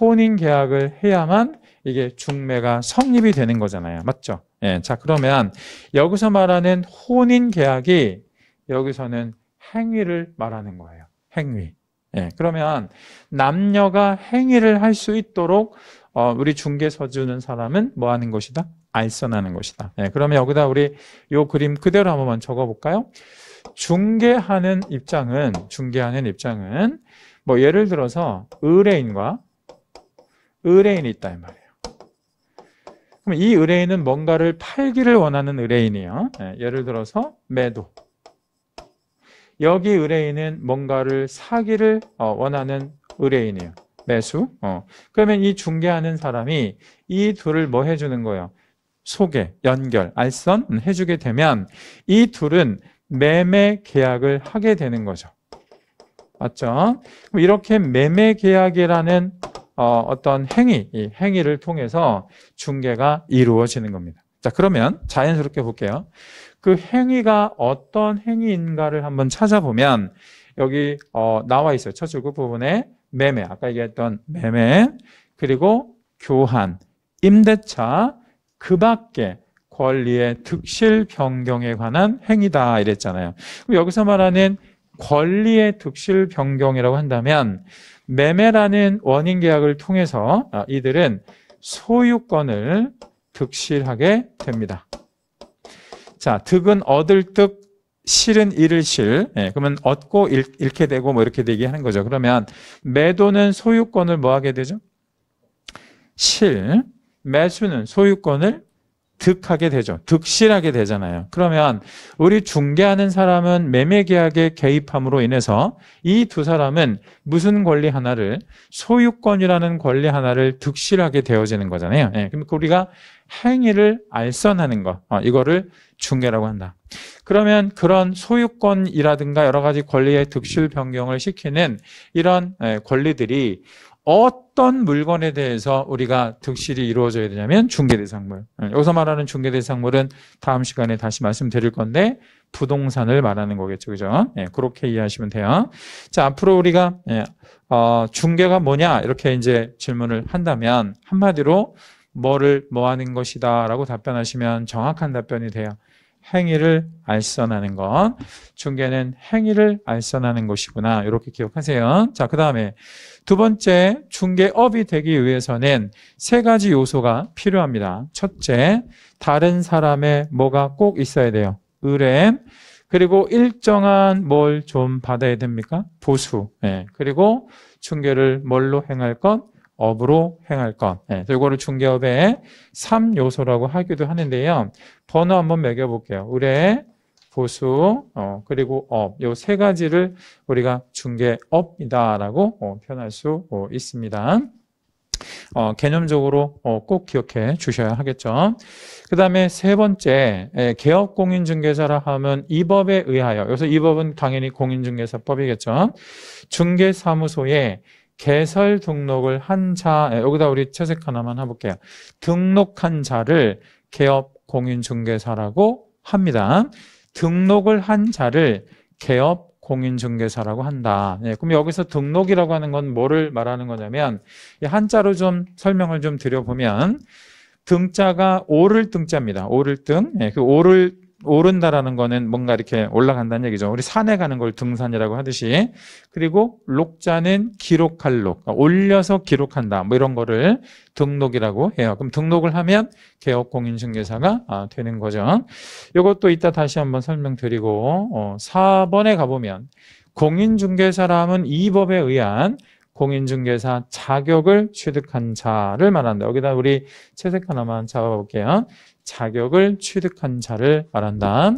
혼인 계약을 해야만 이게 중매가 성립이 되는 거잖아요. 맞죠? 예, 자 그러면 여기서 말하는 혼인 계약이 여기서는 행위를 말하는 거예요. 행위. 예, 그러면 남녀가 행위를 할 수 있도록 어, 우리 중개서 주는 사람은 뭐 하는 것이다? 알선하는 것이다. 네, 그러면 여기다 우리 요 그림 그대로 한번만 적어볼까요? 중개하는 입장은 중개하는 입장은 뭐 예를 들어서 의뢰인과 의뢰인이 있다 이 말이에요. 그럼 이 의뢰인은 뭔가를 팔기를 원하는 의뢰인이에요. 네, 예를 들어서 매도. 여기 의뢰인은 뭔가를 사기를 어, 원하는 의뢰인이에요. 매수. 어. 그러면 이 중개하는 사람이 이 둘을 뭐 해주는 거예요? 소개, 연결, 알선 음, 해주게 되면 이 둘은 매매 계약을 하게 되는 거죠. 맞죠? 이렇게 매매 계약이라는 어, 떤 행위, 이 행위를 통해서 중개가 이루어지는 겁니다. 자, 그러면 자연스럽게 볼게요. 그 행위가 어떤 행위인가를 한번 찾아보면 여기 어, 나와 있어요. 첫줄 부분에 매매, 아까 얘기했던 매매, 그리고 교환, 임대차, 그 밖에 권리의 득실 변경에 관한 행위다 이랬잖아요. 그럼 여기서 말하는 권리의 득실 변경이라고 한다면 매매라는 원인 계약을 통해서 아, 이들은 소유권을 득실하게 됩니다. 자, 득은 얻을 득, 실은 잃을 실. 예, 그러면 얻고 잃, 잃게 되고 뭐 이렇게 되게 하는 거죠. 그러면 매도는 소유권을 뭐 하게 되죠? 실. 매수는 소유권을 득하게 되죠. 득실하게 되잖아요. 그러면 우리 중개하는 사람은 매매 계약에 개입함으로 인해서 이 두 사람은 무슨 권리 하나를 소유권이라는 권리 하나를 득실하게 되어지는 거잖아요. 예, 그러니까 우리가 행위를 알선하는 거 어, 이거를 중개라고 한다. 그러면 그런 소유권이라든가 여러 가지 권리의 득실 변경을 시키는 이런 예, 권리들이 어떤 물건에 대해서 우리가 득실이 이루어져야 되냐면 중개대상물. 예, 여기서 말하는 중개대상물은 다음 시간에 다시 말씀드릴 건데 부동산을 말하는 거겠죠. 그죠? 예, 그렇게 이해하시면 돼요. 자, 앞으로 우리가 예, 어, 중개가 뭐냐 이렇게 이제 질문을 한다면 한마디로 뭐를 뭐 하는 것이다 라고 답변하시면 정확한 답변이 돼요. 행위를 알선하는 것. 중개는 행위를 알선하는 것이구나. 이렇게 기억하세요. 자, 그 다음에 두 번째, 중개업이 되기 위해서는 세 가지 요소가 필요합니다. 첫째, 다른 사람의 뭐가 꼭 있어야 돼요. 의뢰. 그리고 일정한 뭘 좀 받아야 됩니까? 보수. 예. 그리고 중개를 뭘로 행할 것? 업으로 행할 것. 네, 이거를 중개업의 3요소라고 하기도 하는데요. 번호 한번 매겨볼게요. 의뢰, 보수, 어, 그리고 업. 요세 가지를 우리가 중개업이다라고 어, 표현할 수 어, 있습니다. 어, 개념적으로 어, 꼭 기억해 주셔야 하겠죠. 그 다음에 세 번째, 예, 개업공인중개사라 하면 이 법에 의하여, 여기서 이 법은 당연히 공인중개사법이겠죠. 중개사무소에 개설 등록을 한 자, 예, 여기다 우리 채색 하나만 해볼게요. 등록한 자를 개업 공인중개사라고 합니다. 등록을 한 자를 개업 공인중개사라고 한다. 예, 그럼 여기서 등록이라고 하는 건 뭐를 말하는 거냐면 한자로 좀 설명을 좀 드려보면 등자가 오를 등자입니다. 오를 등. 예, 그 오를 오른다라는 거는 뭔가 이렇게 올라간다는 얘기죠. 우리 산에 가는 걸 등산이라고 하듯이. 그리고 록자는 기록할 록, 그러니까 올려서 기록한다. 뭐 이런 거를 등록이라고 해요. 그럼 등록을 하면 개업공인중개사가 아, 되는 거죠. 이것도 이따 다시 한번 설명드리고 어, 4번에 가보면 공인중개사라면 이 법에 의한 공인중개사 자격을 취득한 자를 말한다. 여기다 우리 채색 하나만 잡아볼게요. 자격을 취득한 자를 말한다.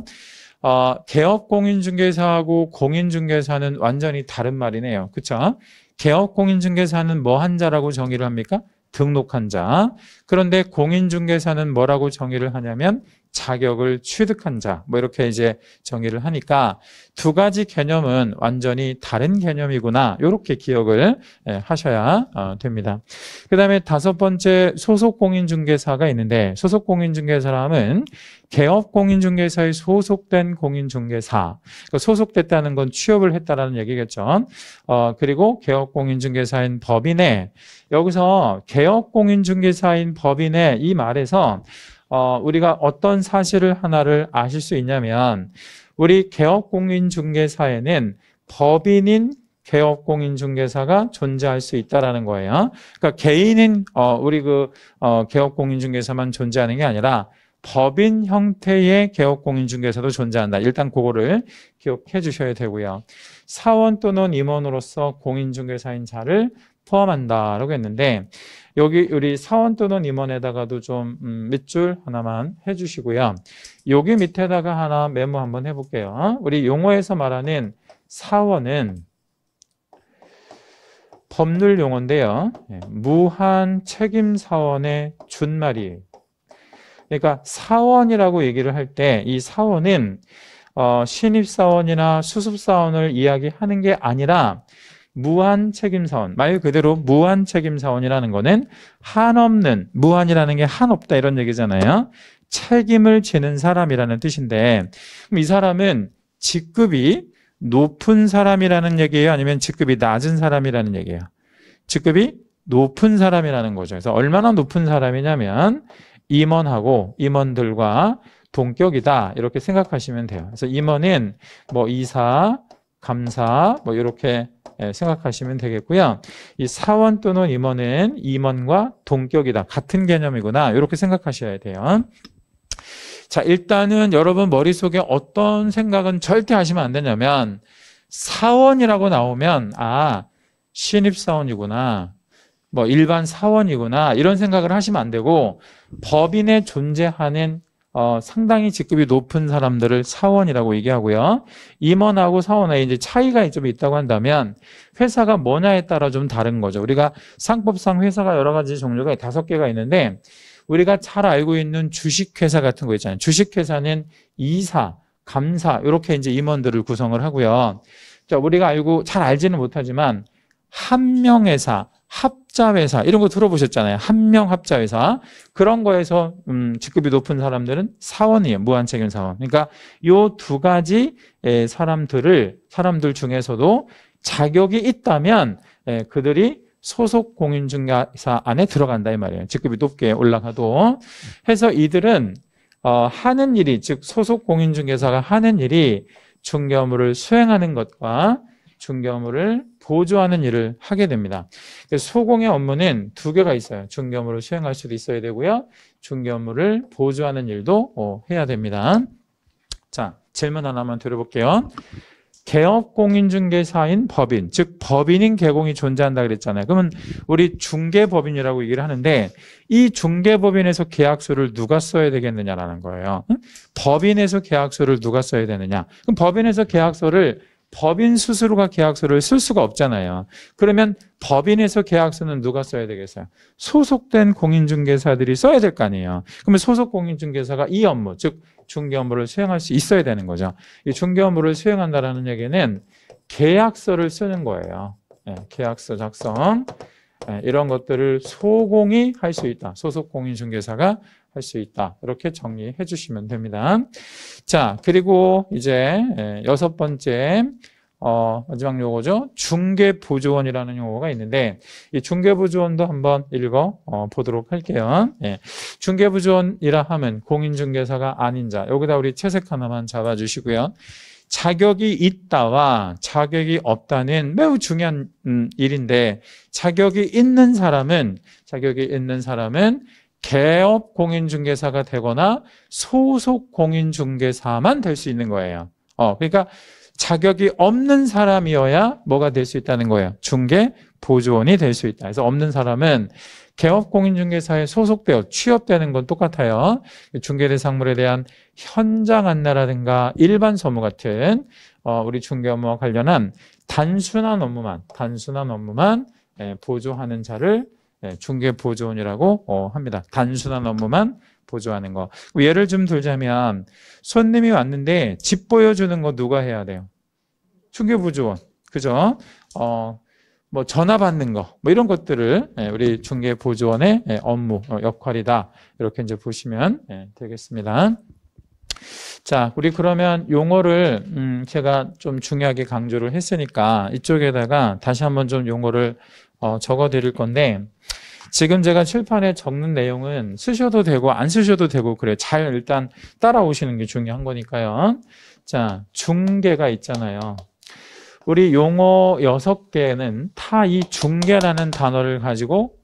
어, 개업 공인중개사하고 공인중개사는 완전히 다른 말이네요. 그렇죠? 개업 공인중개사는 뭐 한 자라고 정의를 합니까? 등록한 자. 그런데 공인중개사는 뭐라고 정의를 하냐면 자격을 취득한 자, 뭐 이렇게 이제 정의를 하니까 두 가지 개념은 완전히 다른 개념이구나, 이렇게 기억을 예, 하셔야 어, 됩니다. 그 다음에 다섯 번째 소속공인중개사가 있는데 소속공인중개사라면 개업공인중개사에 소속된 공인중개사, 그러니까 소속됐다는 건 취업을 했다라는 얘기겠죠. 어, 그리고 개업공인중개사인 법인에 여기서 개업공인중개사인 법인에 이 말에서 어, 우리가 어떤 사실을 하나를 아실 수 있냐면 우리 개업공인중개사에는 법인인 개업공인중개사가 존재할 수 있다라는 거예요. 그러니까 개인인 어, 우리 그 어, 개업공인중개사만 존재하는 게 아니라 법인 형태의 개업공인중개사도 존재한다. 일단 그거를 기억해 주셔야 되고요. 사원 또는 임원으로서 공인중개사인 자를 포함한다라고 했는데 여기 우리 사원 또는 임원에다가도 좀 음, 밑줄 하나만 해주시고요. 여기 밑에다가 하나 메모 한번 해볼게요. 우리 용어에서 말하는 사원은 법률 용어인데요. 예, 무한 책임 사원의 준말이에요. 그러니까 사원이라고 얘기를 할 때 이 사원은 어, 신입사원이나 수습사원을 이야기하는 게 아니라 무한 책임사원 말 그대로 무한 책임사원이라는 거는 한없는 무한이라는 게 한없다 이런 얘기잖아요 책임을 지는 사람이라는 뜻인데 그럼 이 사람은 직급이 높은 사람이라는 얘기예요 아니면 직급이 낮은 사람이라는 얘기예요 직급이 높은 사람이라는 거죠 그래서 얼마나 높은 사람이냐면 임원하고 임원들과 동격이다 이렇게 생각하시면 돼요 그래서 임원은 뭐 이사 감사 뭐 이렇게 예, 생각하시면 되겠고요. 이 사원 또는 임원은 임원과 동격이다. 같은 개념이구나. 이렇게 생각하셔야 돼요. 자, 일단은 여러분 머릿속에 어떤 생각은 절대 하시면 안 되냐면 사원이라고 나오면 아, 신입사원이구나. 뭐 일반 사원이구나 이런 생각을 하시면 안 되고 법인에 존재하는 어, 상당히 직급이 높은 사람들을 사원이라고 얘기하고요. 임원하고 사원의 이제 차이가 좀 있다고 한다면 회사가 뭐냐에 따라 좀 다른 거죠. 우리가 상법상 회사가 여러 가지 종류가 다섯 개가 있는데 우리가 잘 알고 있는 주식회사 같은 거 있잖아요. 주식회사는 이사, 감사 이렇게 이제 임원들을 구성을 하고요. 자, 우리가 알고 잘 알지는 못하지만 한명회사, 합자회사 이런 거 들어보셨잖아요. 한 명 합자회사 그런 거에서 음, 직급이 높은 사람들은 사원이에요. 무한책임 사원. 그러니까 요 두 가지 사람들을 사람들 중에서도 자격이 있다면 그들이 소속 공인중개사 안에 들어간다 이 말이에요. 직급이 높게 올라가도 해서 이들은 어, 하는 일이 즉 소속 공인중개사가 하는 일이 중개업무를 수행하는 것과 중개업무를 보조하는 일을 하게 됩니다. 소공의 업무는 두 개가 있어요. 중개업무를 수행할 수도 있어야 되고요. 중개업무를 보조하는 일도 어, 해야 됩니다. 자, 질문 하나만 드려볼게요. 개업공인중개사인 법인, 즉 법인인 개공이 존재한다 그랬잖아요. 그러면 우리 중개법인이라고 얘기를 하는데 이 중개법인에서 계약서를 누가 써야 되겠느냐라는 거예요. 법인에서 계약서를 누가 써야 되느냐. 그럼 법인에서 계약서를 법인 스스로가 계약서를 쓸 수가 없잖아요. 그러면 법인에서 계약서는 누가 써야 되겠어요? 소속된 공인중개사들이 써야 될 거 아니에요. 그러면 소속 공인중개사가 이 업무, 즉 중개 업무를 수행할 수 있어야 되는 거죠. 이 중개 업무를 수행한다라는 얘기는 계약서를 쓰는 거예요. 네, 계약서 작성. 예, 이런 것들을 소공이 할 수 있다. 소속 공인중개사가 할 수 있다. 이렇게 정리해 주시면 됩니다. 자, 그리고 이제 예, 여섯 번째 어, 마지막 요거죠 중개보조원이라는 용어가 있는데 이 중개보조원도 한번 읽어 어, 보도록 할게요. 예. 중개보조원이라 하면 공인중개사가 아닌 자. 여기다 우리 채색 하나만 잡아주시고요. 자격이 있다와 자격이 없다는 매우 중요한 음, 일인데 자격이 있는 사람은 자격이 있는 사람은 개업 공인중개사가 되거나 소속 공인중개사만 될 수 있는 거예요. 어, 그러니까 자격이 없는 사람이어야 뭐가 될 수 있다는 거예요. 중개 보조원이 될 수 있다. 그래서 없는 사람은 개업공인중개사에 소속되어 취업되는 건 똑같아요. 중개대상물에 대한 현장 안내라든가 일반 서무 같은 어, 우리 중개 업무와 관련한 단순한 업무만 단순한 업무만 예, 보조하는 자를 예, 중개 보조원이라고 어, 합니다. 단순한 업무만 보조하는 거. 예를 좀 들자면 손님이 왔는데 집 보여주는 거 누가 해야 돼요? 중개 보조원. 그죠? 어, 뭐 전화 받는 거, 뭐 이런 것들을 예, 우리 중개 보조원의 예, 업무 어, 역할이다 이렇게 이제 보시면 예, 되겠습니다. 자, 우리 그러면 용어를 음 제가 좀 중요하게 강조를 했으니까 이쪽에다가 다시 한번 좀 용어를 어, 적어 드릴 건데 지금 제가 칠판에 적는 내용은 쓰셔도 되고 안 쓰셔도 되고 그래 잘 일단 따라오시는 게 중요한 거니까요. 자, 중개가 있잖아요. 우리 용어 6개는 타이중계라는 단어를 가지고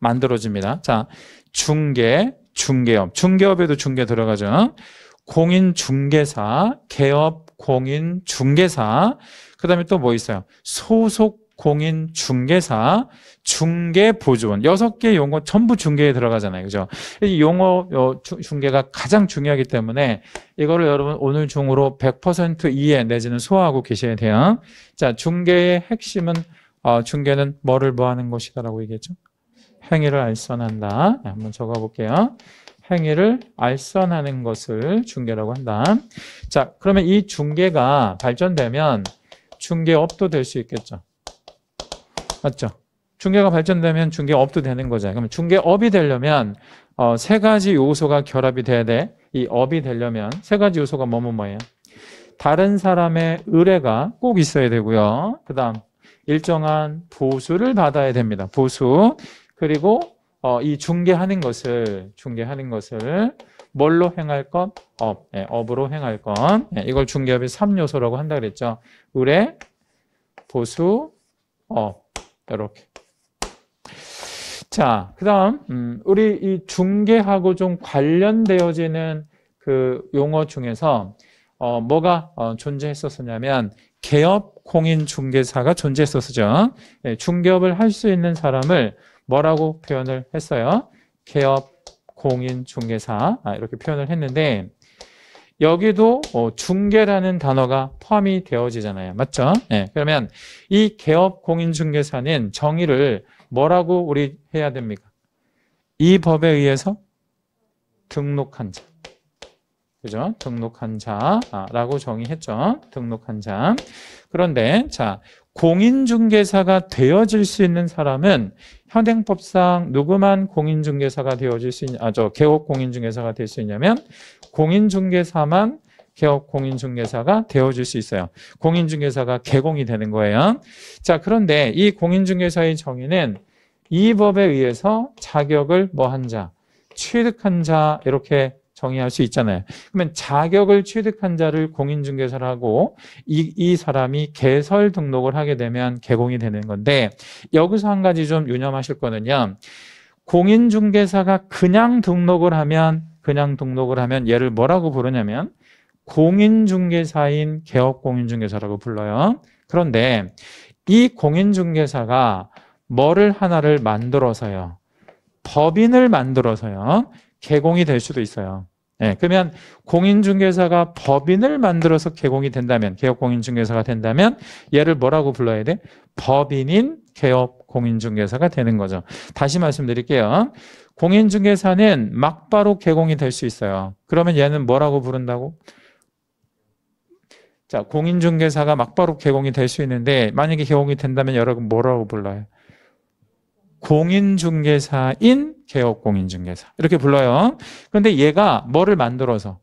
만들어집니다. 자, 중개, 중개업. 중개업에도 중개 들어가죠. 공인중개사, 개업, 공인중개사. 그 다음에 또 뭐 있어요? 소속 공인, 중개사, 중개보존 여섯 개 용어 전부 중개에 들어가잖아요. 그죠? 이 용어 어, 중개가 가장 중요하기 때문에 이거를 여러분 오늘 중으로 100% 이해 내지는 소화하고 계셔야 돼요. 자, 중개의 핵심은 어, 중개는 뭐를 뭐 하는 것이다라고 얘기했죠? 행위를 알선한다. 네, 한번 적어 볼게요. 행위를 알선하는 것을 중개라고 한다. 자, 그러면 이 중개가 발전되면 중개업도 될 수 있겠죠. 맞죠? 중개가 발전되면 중개업도 되는 거죠. 그럼 중개업이 되려면 어, 세 가지 요소가 결합이 돼야 돼. 이 업이 되려면 세 가지 요소가 뭐뭐 뭐예요? 다른 사람의 의뢰가 꼭 있어야 되고요. 그 다음 일정한 보수를 받아야 됩니다. 보수. 그리고 어, 이 중개하는 것을 중개하는 것을 뭘로 행할 것? 업. 예, 업으로 행할 것. 예, 이걸 중개업의 3요소라고 한다 그랬죠. 의뢰, 보수, 업. 이렇게. 자, 그 다음, 음, 우리 이 중개하고 좀 관련되어지는 그 용어 중에서, 어, 뭐가 어, 존재했었었냐면, 개업 공인 중개사가 존재했었죠. 예, 중개업을 할 수 있는 사람을 뭐라고 표현을 했어요? 개업 공인 중개사. 아, 이렇게 표현을 했는데, 여기도 어, 중개라는 단어가 포함이 되어지잖아요. 맞죠? 네. 그러면 이 개업 공인중개사는 정의를 뭐라고 우리 해야 됩니까? 이 법에 의해서 등록한 자. 그죠? 등록한 자라고 정의했죠. 등록한 자. 그런데 자 공인중개사가 되어질 수 있는 사람은 현행법상 누구만 공인중개사가 되어질 수 있냐, 아, 저 개업 공인중개사가 될 수 있냐면 공인중개사만 개업 공인중개사가 되어질수 있어요. 공인중개사가 개공이 되는 거예요. 자, 그런데 이 공인중개사의 정의는 이 법에 의해서 자격을 뭐한 자, 취득한 자 이렇게 정의할 수 있잖아요. 그러면 자격을 취득한 자를 공인중개사를 하고 이, 이 사람이 개설 등록을 하게 되면 개공이 되는 건데 여기서 한 가지 좀 유념하실 거는요. 공인중개사가 그냥 등록을 하면 그냥 등록을 하면 얘를 뭐라고 부르냐면 공인중개사인 개업공인중개사라고 불러요. 그런데 이 공인중개사가 뭐를 하나를 만들어서요. 법인을 만들어서요. 개공이 될 수도 있어요. 예, 그러면 공인중개사가 법인을 만들어서 개공이 된다면 개업공인중개사가 된다면 얘를 뭐라고 불러야 돼? 법인인 개업공인중개사가 되는 거죠. 다시 말씀드릴게요. 공인중개사는 막바로 개공이 될 수 있어요. 그러면 얘는 뭐라고 부른다고? 자, 공인중개사가 막바로 개공이 될 수 있는데 만약에 개공이 된다면 여러분 뭐라고 불러요? 공인중개사인 개업공인중개사 이렇게 불러요. 그런데 얘가 뭐를 만들어서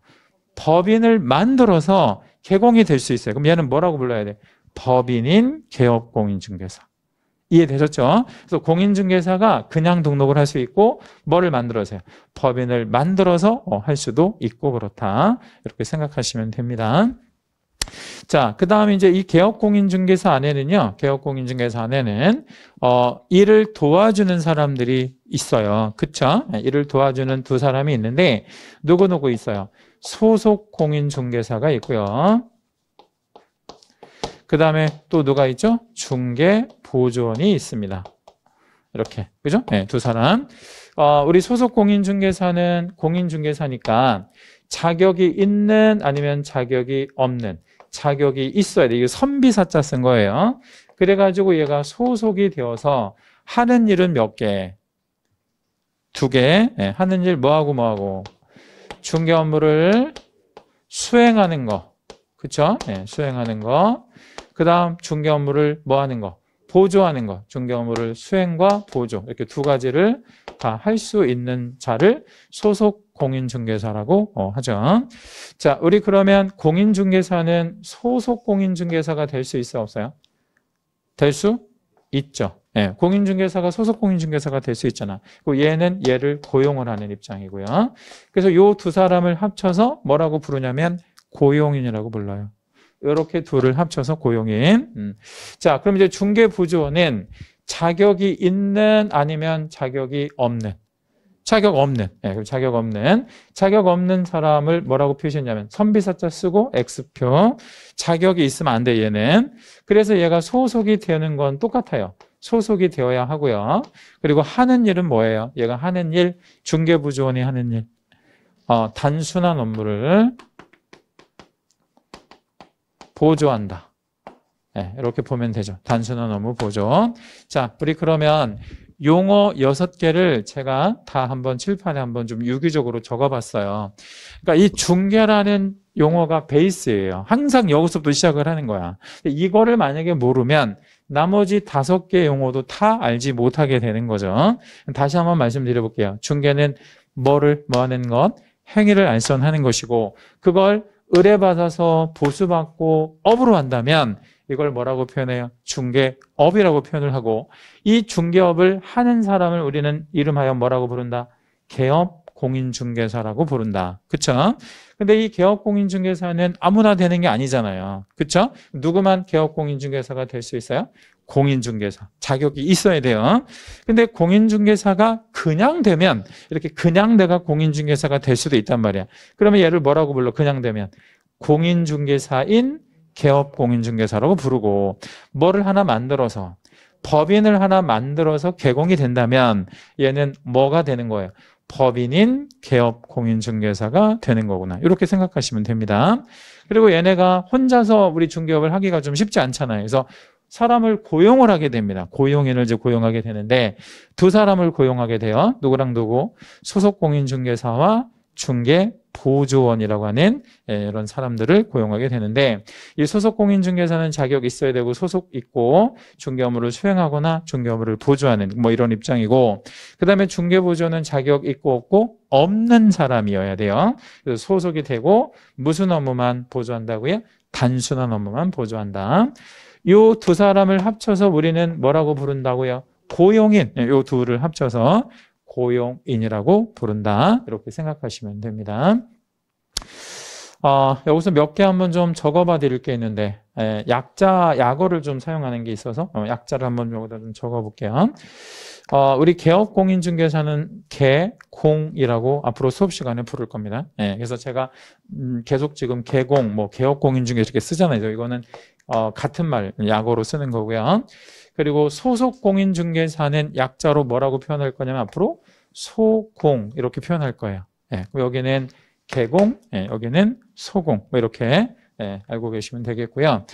법인을 만들어서 개공이 될 수 있어요. 그럼 얘는 뭐라고 불러야 돼? 법인인 개업공인중개사. 이해되셨죠? 그래서 공인중개사가 그냥 등록을 할 수 있고 뭐를 만들어서요? 법인을 만들어서 어, 할 수도 있고 그렇다. 이렇게 생각하시면 됩니다. 자, 그 다음에 이제 이 개업공인중개사 안에는요, 개업공인중개사 안에는, 어, 일을 도와주는 사람들이 있어요. 그쵸? 일을 도와주는 두 사람이 있는데, 누구누구 있어요? 소속공인중개사가 있고요. 그 다음에 또 누가 있죠? 중개보조원이 있습니다. 이렇게. 그죠? 네, 두 사람. 어, 우리 소속 공인중개사는 공인중개사니까 자격이 있는 아니면 자격이 없는 자격이 있어야 돼. 이게 선비사자 쓴 거예요. 그래가지고 얘가 소속이 되어서 하는 일은 몇 개? 두 개. 네, 하는 일 뭐하고 뭐하고. 중개 업무를 수행하는 거. 그쵸? 네, 수행하는 거. 그 다음 중개 업무를 뭐 하는 거? 보조하는 것, 중개 업무를 수행과 보조 이렇게 두 가지를 다 할 수 있는 자를 소속 공인중개사라고 어, 하죠. 자, 우리 그러면 공인중개사는 소속 공인중개사가 될 수 있어 없어요? 될 수 있죠. 예, 공인중개사가 소속 공인중개사가 될 수 있잖아. 그 얘는 얘를 고용을 하는 입장이고요. 그래서 요 두 사람을 합쳐서 뭐라고 부르냐면 고용인이라고 불러요. 이렇게 둘을 합쳐서 고용인. 음. 자, 그럼 이제 중개부조는 자격이 있는 아니면 자격이 없는. 자격 없는, 예, 네, 자격 없는, 자격 없는 사람을 뭐라고 표시했냐면 선비사자 쓰고 X표, 자격이 있으면 안 돼, 얘는. 그래서 얘가 소속이 되는 건 똑같아요. 소속이 되어야 하고요. 그리고 하는 일은 뭐예요? 얘가 하는 일, 중개부조원이 하는 일. 어, 단순한 업무를 보조한다. 네, 이렇게 보면 되죠. 단순한 업무 보조. 자, 우리 그러면 용어 6개를 제가 다 한번 칠판에 한번 좀 유기적으로 적어봤어요. 그러니까 이중계라는 용어가 베이스예요. 항상 여기서부터 시작을 하는 거야. 이거를 만약에 모르면 나머지 다섯 개 용어도 다 알지 못하게 되는 거죠. 다시 한번 말씀드려볼게요. 중계는 뭐를 뭐 하는 것? 행위를 알선하는 것이고 그걸 의뢰받아서 보수받고 업으로 한다면 이걸 뭐라고 표현해요? 중개업이라고 표현을 하고 이 중개업을 하는 사람을 우리는 이름하여 뭐라고 부른다? 개업 공인중개사라고 부른다. 그쵸? 근데 이 개업공인중개사는 아무나 되는 게 아니잖아요. 그쵸? 누구만 개업공인중개사가 될 수 있어요? 공인중개사 자격이 있어야 돼요. 근데 공인중개사가 그냥 되면 이렇게 그냥 내가 공인중개사가 될 수도 있단 말이야. 그러면 얘를 뭐라고 불러? 그냥 되면 공인중개사인 개업공인중개사라고 부르고 뭐를 하나 만들어서 법인을 하나 만들어서 개공이 된다면 얘는 뭐가 되는 거예요? 법인인 개업공인중개사가 되는 거구나 이렇게 생각하시면 됩니다 그리고 얘네가 혼자서 우리 중개업을 하기가 좀 쉽지 않잖아요 그래서 사람을 고용을 하게 됩니다. 고용인을 이제 고용하게 되는데 두 사람을 고용하게 돼요. 누구랑 누구? 소속공인중개사와 중개 보조원이라고 하는 예, 이런 사람들을 고용하게 되는데 이 소속공인중개사는 자격 있어야 되고 소속 있고 중개 업무를 수행하거나 중개 업무를 보조하는 뭐 이런 입장이고 그 다음에 중개보조는 자격 있고 없고 없는 사람이어야 돼요 그래서 소속이 되고 무슨 업무만 보조한다고요? 단순한 업무만 보조한다 요두 사람을 합쳐서 우리는 뭐라고 부른다고요? 고용인. 네, 요 둘을 합쳐서 고용인이라고 부른다. 이렇게 생각하시면 됩니다. 어, 여기서 몇 개 한번 좀 적어봐 드릴 게 있는데 예, 약자 약어를 좀 사용하는 게 있어서 어, 약자를 한번 여기다 좀 적어볼게요. 어, 우리 개업 공인중개사는 개공이라고 앞으로 수업 시간에 부를 겁니다. 예, 그래서 제가 음, 계속 지금 개공, 뭐 개업 공인중개 이렇게 쓰잖아요. 이거는 어, 같은 말 약어로 쓰는 거고요. 그리고 소속 공인중개사는 약자로 뭐라고 표현할 거냐면 앞으로 소공 이렇게 표현할 거예요. 예, 여기는 개공, 예, 여기는 소공 뭐 이렇게 네, 알고 계시면 되겠고요.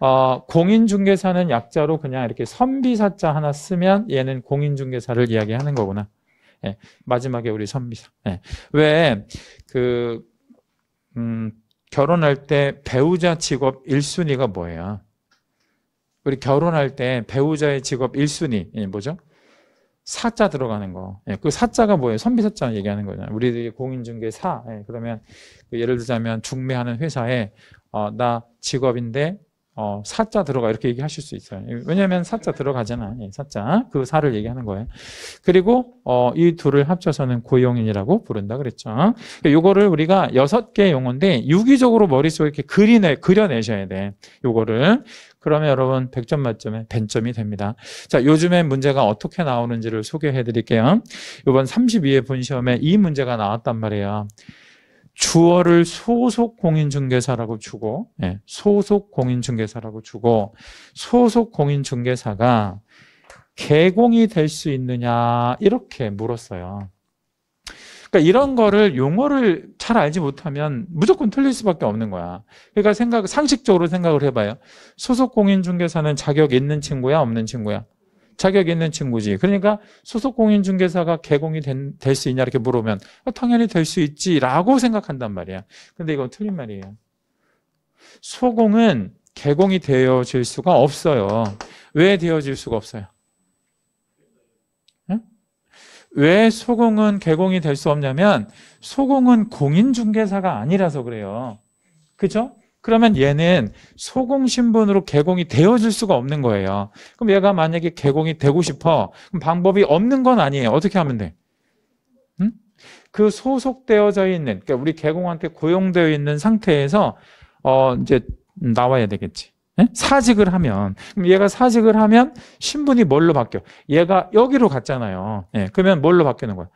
어, 공인중개사는 약자로 그냥 이렇게 선비사자 하나 쓰면 얘는 공인중개사를 이야기하는 거구나. 네, 마지막에 우리 선비사. 네. 왜, 그, 음, 결혼할 때 배우자 직업 1순위가 뭐예요? 우리 결혼할 때 배우자의 직업 1순위, 뭐죠? 사자 들어가는 거. 그 사자가 뭐예요? 선비사자 얘기하는 거잖아요. 우리 공인중개사. 그러면 그 예를 들자면 중매하는 회사에 어, 나 직업인데 어, 사자 들어가 이렇게 얘기하실 수 있어요. 왜냐하면 사자 들어가잖아. 예, 사자 그 사를 얘기하는 거예요. 그리고 어, 이 둘을 합쳐서는 고용인이라고 부른다 그랬죠. 그러니까 요거를 우리가 여섯 개 용어인데 유기적으로 머릿속에 이렇게 그리내 그려내셔야 돼. 요거를 그러면 여러분 100점 만점에 1점이 됩니다. 자, 요즘에 문제가 어떻게 나오는지를 소개해 드릴게요. 이번 32회 본시험에 이 문제가 나왔단 말이에요. 주어를 소속 공인중개사라고 주고 예, 소속 공인중개사라고 주고 소속 공인중개사가 개공이 될 수 있느냐 이렇게 물었어요. 그러니까 이런 거를 용어를 잘 알지 못하면 무조건 틀릴 수밖에 없는 거야. 그러니까 생각 상식적으로 생각을 해봐요. 소속 공인중개사는 자격 있는 친구야 없는 친구야? 자격 있는 친구지. 그러니까 소속 공인중개사가 개공이 될 수 있냐 이렇게 물으면 어, 당연히 될 수 있지라고 생각한단 말이야. 근데 이건 틀린 말이에요. 소공은 개공이 되어질 수가 없어요. 왜 되어질 수가 없어요? 왜 소공은 개공이 될 수 없냐면 소공은 공인중개사가 아니라서 그래요. 그죠? 그러면 얘는 소공 신분으로 개공이 되어질 수가 없는 거예요. 그럼 얘가 만약에 개공이 되고 싶어. 그럼 방법이 없는 건 아니에요. 어떻게 하면 돼? 응? 그 소속되어져 있는, 그러니까 우리 개공한테 고용되어 있는 상태에서, 어, 이제 나와야 되겠지. 네? 사직을 하면 그럼 얘가 사직을 하면 신분이 뭘로 바뀌어? 얘가 여기로 갔잖아요. 네, 그러면 뭘로 바뀌는 거야?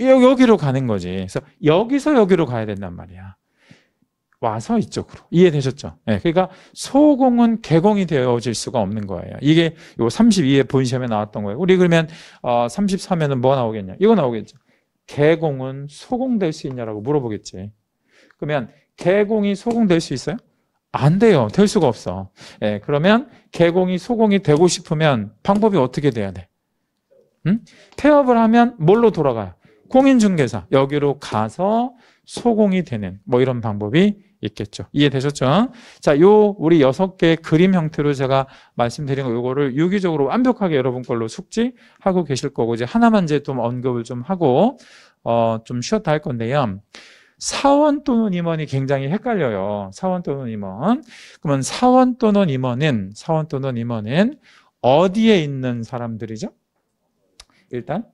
여기로 가는 거지. 그래서 여기서 여기로 가야 된단 말이야. 와서 이쪽으로 이해되셨죠? 네, 그러니까 소공은 개공이 되어질 수가 없는 거예요. 이게 요 32의 본시험에 나왔던 거예요. 우리 그러면 어, 33에는 뭐 나오겠냐? 이거 나오겠죠. 개공은 소공될 수 있냐라고 물어보겠지. 그러면 개공이 소공될 수 있어요? 안 돼요. 될 수가 없어. 네, 그러면 개공이 소공이 되고 싶으면 방법이 어떻게 돼야 돼? 응? 폐업을 하면 뭘로 돌아가요? 공인중개사 여기로 가서 소공이 되는 뭐 이런 방법이 있겠죠. 이해되셨죠? 자, 요 우리 여섯 개의 그림 형태로 제가 말씀드린 거 요거를 유기적으로 완벽하게 여러분 걸로 숙지하고 계실 거고 이제 하나만 이제 좀 언급을 좀 하고 어, 좀 쉬었다 할 건데요. 사원 또는 임원이 굉장히 헷갈려요. 사원 또는 임원. 그러면 사원 또는 임원은 사원 또는 임원은 어디에 있는 사람들이죠? 일단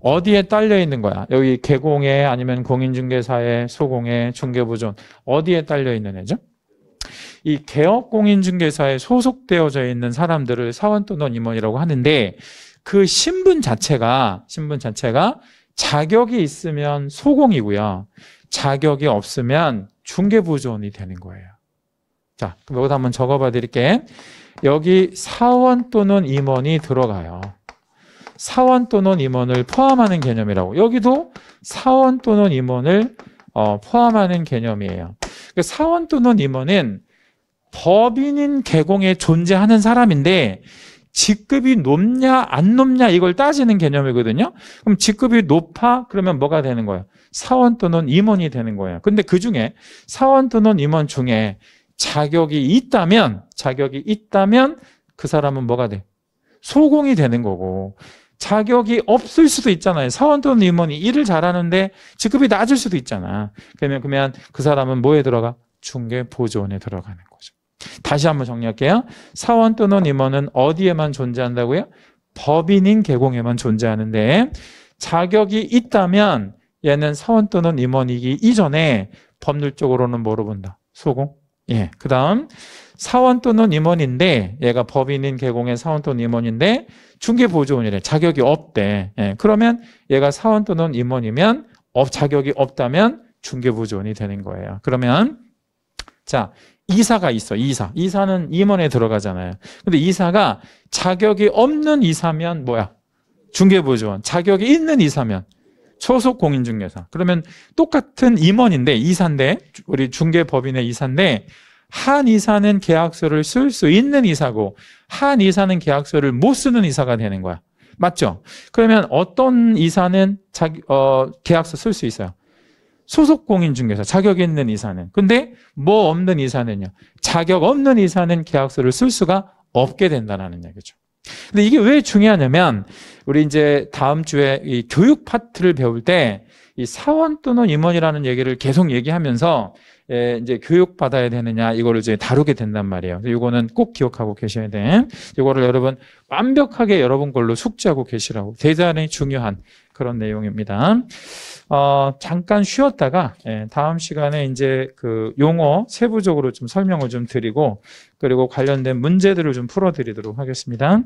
어디에 딸려 있는 거야? 여기 개공에 아니면 공인중개사에 소공에 중개부존 어디에 딸려 있는 애죠? 이 개업 공인중개사에 소속되어져 있는 사람들을 사원 또는 임원이라고 하는데 그 신분 자체가 신분 자체가 자격이 있으면 소공이고요. 자격이 없으면 중개부존이 되는 거예요. 자, 그럼 여기다 한번 적어봐 드릴게. 여기 사원 또는 임원이 들어가요. 사원 또는 임원을 포함하는 개념이라고. 여기도 사원 또는 임원을 어, 포함하는 개념이에요. 그 사원 또는 임원은 법인인 개공에 존재하는 사람인데 직급이 높냐 안 높냐 이걸 따지는 개념이거든요. 그럼 직급이 높아 그러면 뭐가 되는 거예요? 사원 또는 임원이 되는 거예요. 근데 그중에 사원 또는 임원 중에 자격이 있다면 자격이 있다면 그 사람은 뭐가 돼? 소공이 되는 거고 자격이 없을 수도 있잖아요. 사원 또는 임원이 일을 잘하는데 직급이 낮을 수도 있잖아. 그러면 그러면 그 사람은 뭐에 들어가? 중개 보조원에 들어가는 거죠. 다시 한번 정리할게요. 사원 또는 임원은 어디에만 존재한다고요? 법인인 개공에만 존재하는데 자격이 있다면 얘는 사원 또는 임원이기 이전에 법률적으로는 뭐로 본다? 소공? 예. 그 다음, 사원 또는 임원인데, 얘가 법인인 개공의 사원 또는 임원인데, 중개보조원이래. 자격이 없대. 예, 그러면 얘가 사원 또는 임원이면 업, 자격이 없다면 중개보조원이 되는 거예요. 그러면 자 이사가 있어 이사 이사는 임원에 들어가잖아요 근데 이사가 자격이 없는 이사면 뭐야 중개보조원 자격이 있는 이사면 소속 공인중개사 그러면 똑같은 임원인데 이사인데 우리 중개법인의 이사인데 한 이사는 계약서를 쓸 수 있는 이사고 한 이사는 계약서를 못 쓰는 이사가 되는 거야. 맞죠? 그러면 어떤 이사는 자기 어 계약서 쓸 수 있어요. 소속 공인중개사 자격 있는 이사는. 근데 뭐 없는 이사는요. 자격 없는 이사는 계약서를 쓸 수가 없게 된다라는 얘기죠. 근데 이게 왜 중요하냐면 우리 이제 다음 주에 이 교육 파트를 배울 때이 사원 또는 임원이라는 얘기를 계속 얘기하면서 예, 이제 교육 받아야 되느냐 이거를 이제 다루게 된단 말이에요. 이거는 꼭 기억하고 계셔야 돼. 이거를 여러분 완벽하게 여러분 걸로 숙지하고 계시라고 대단히 중요한 그런 내용입니다. 어, 잠깐 쉬었다가 예, 다음 시간에 이제 그 용어 세부적으로 좀 설명을 좀 드리고 그리고 관련된 문제들을 좀 풀어드리도록 하겠습니다.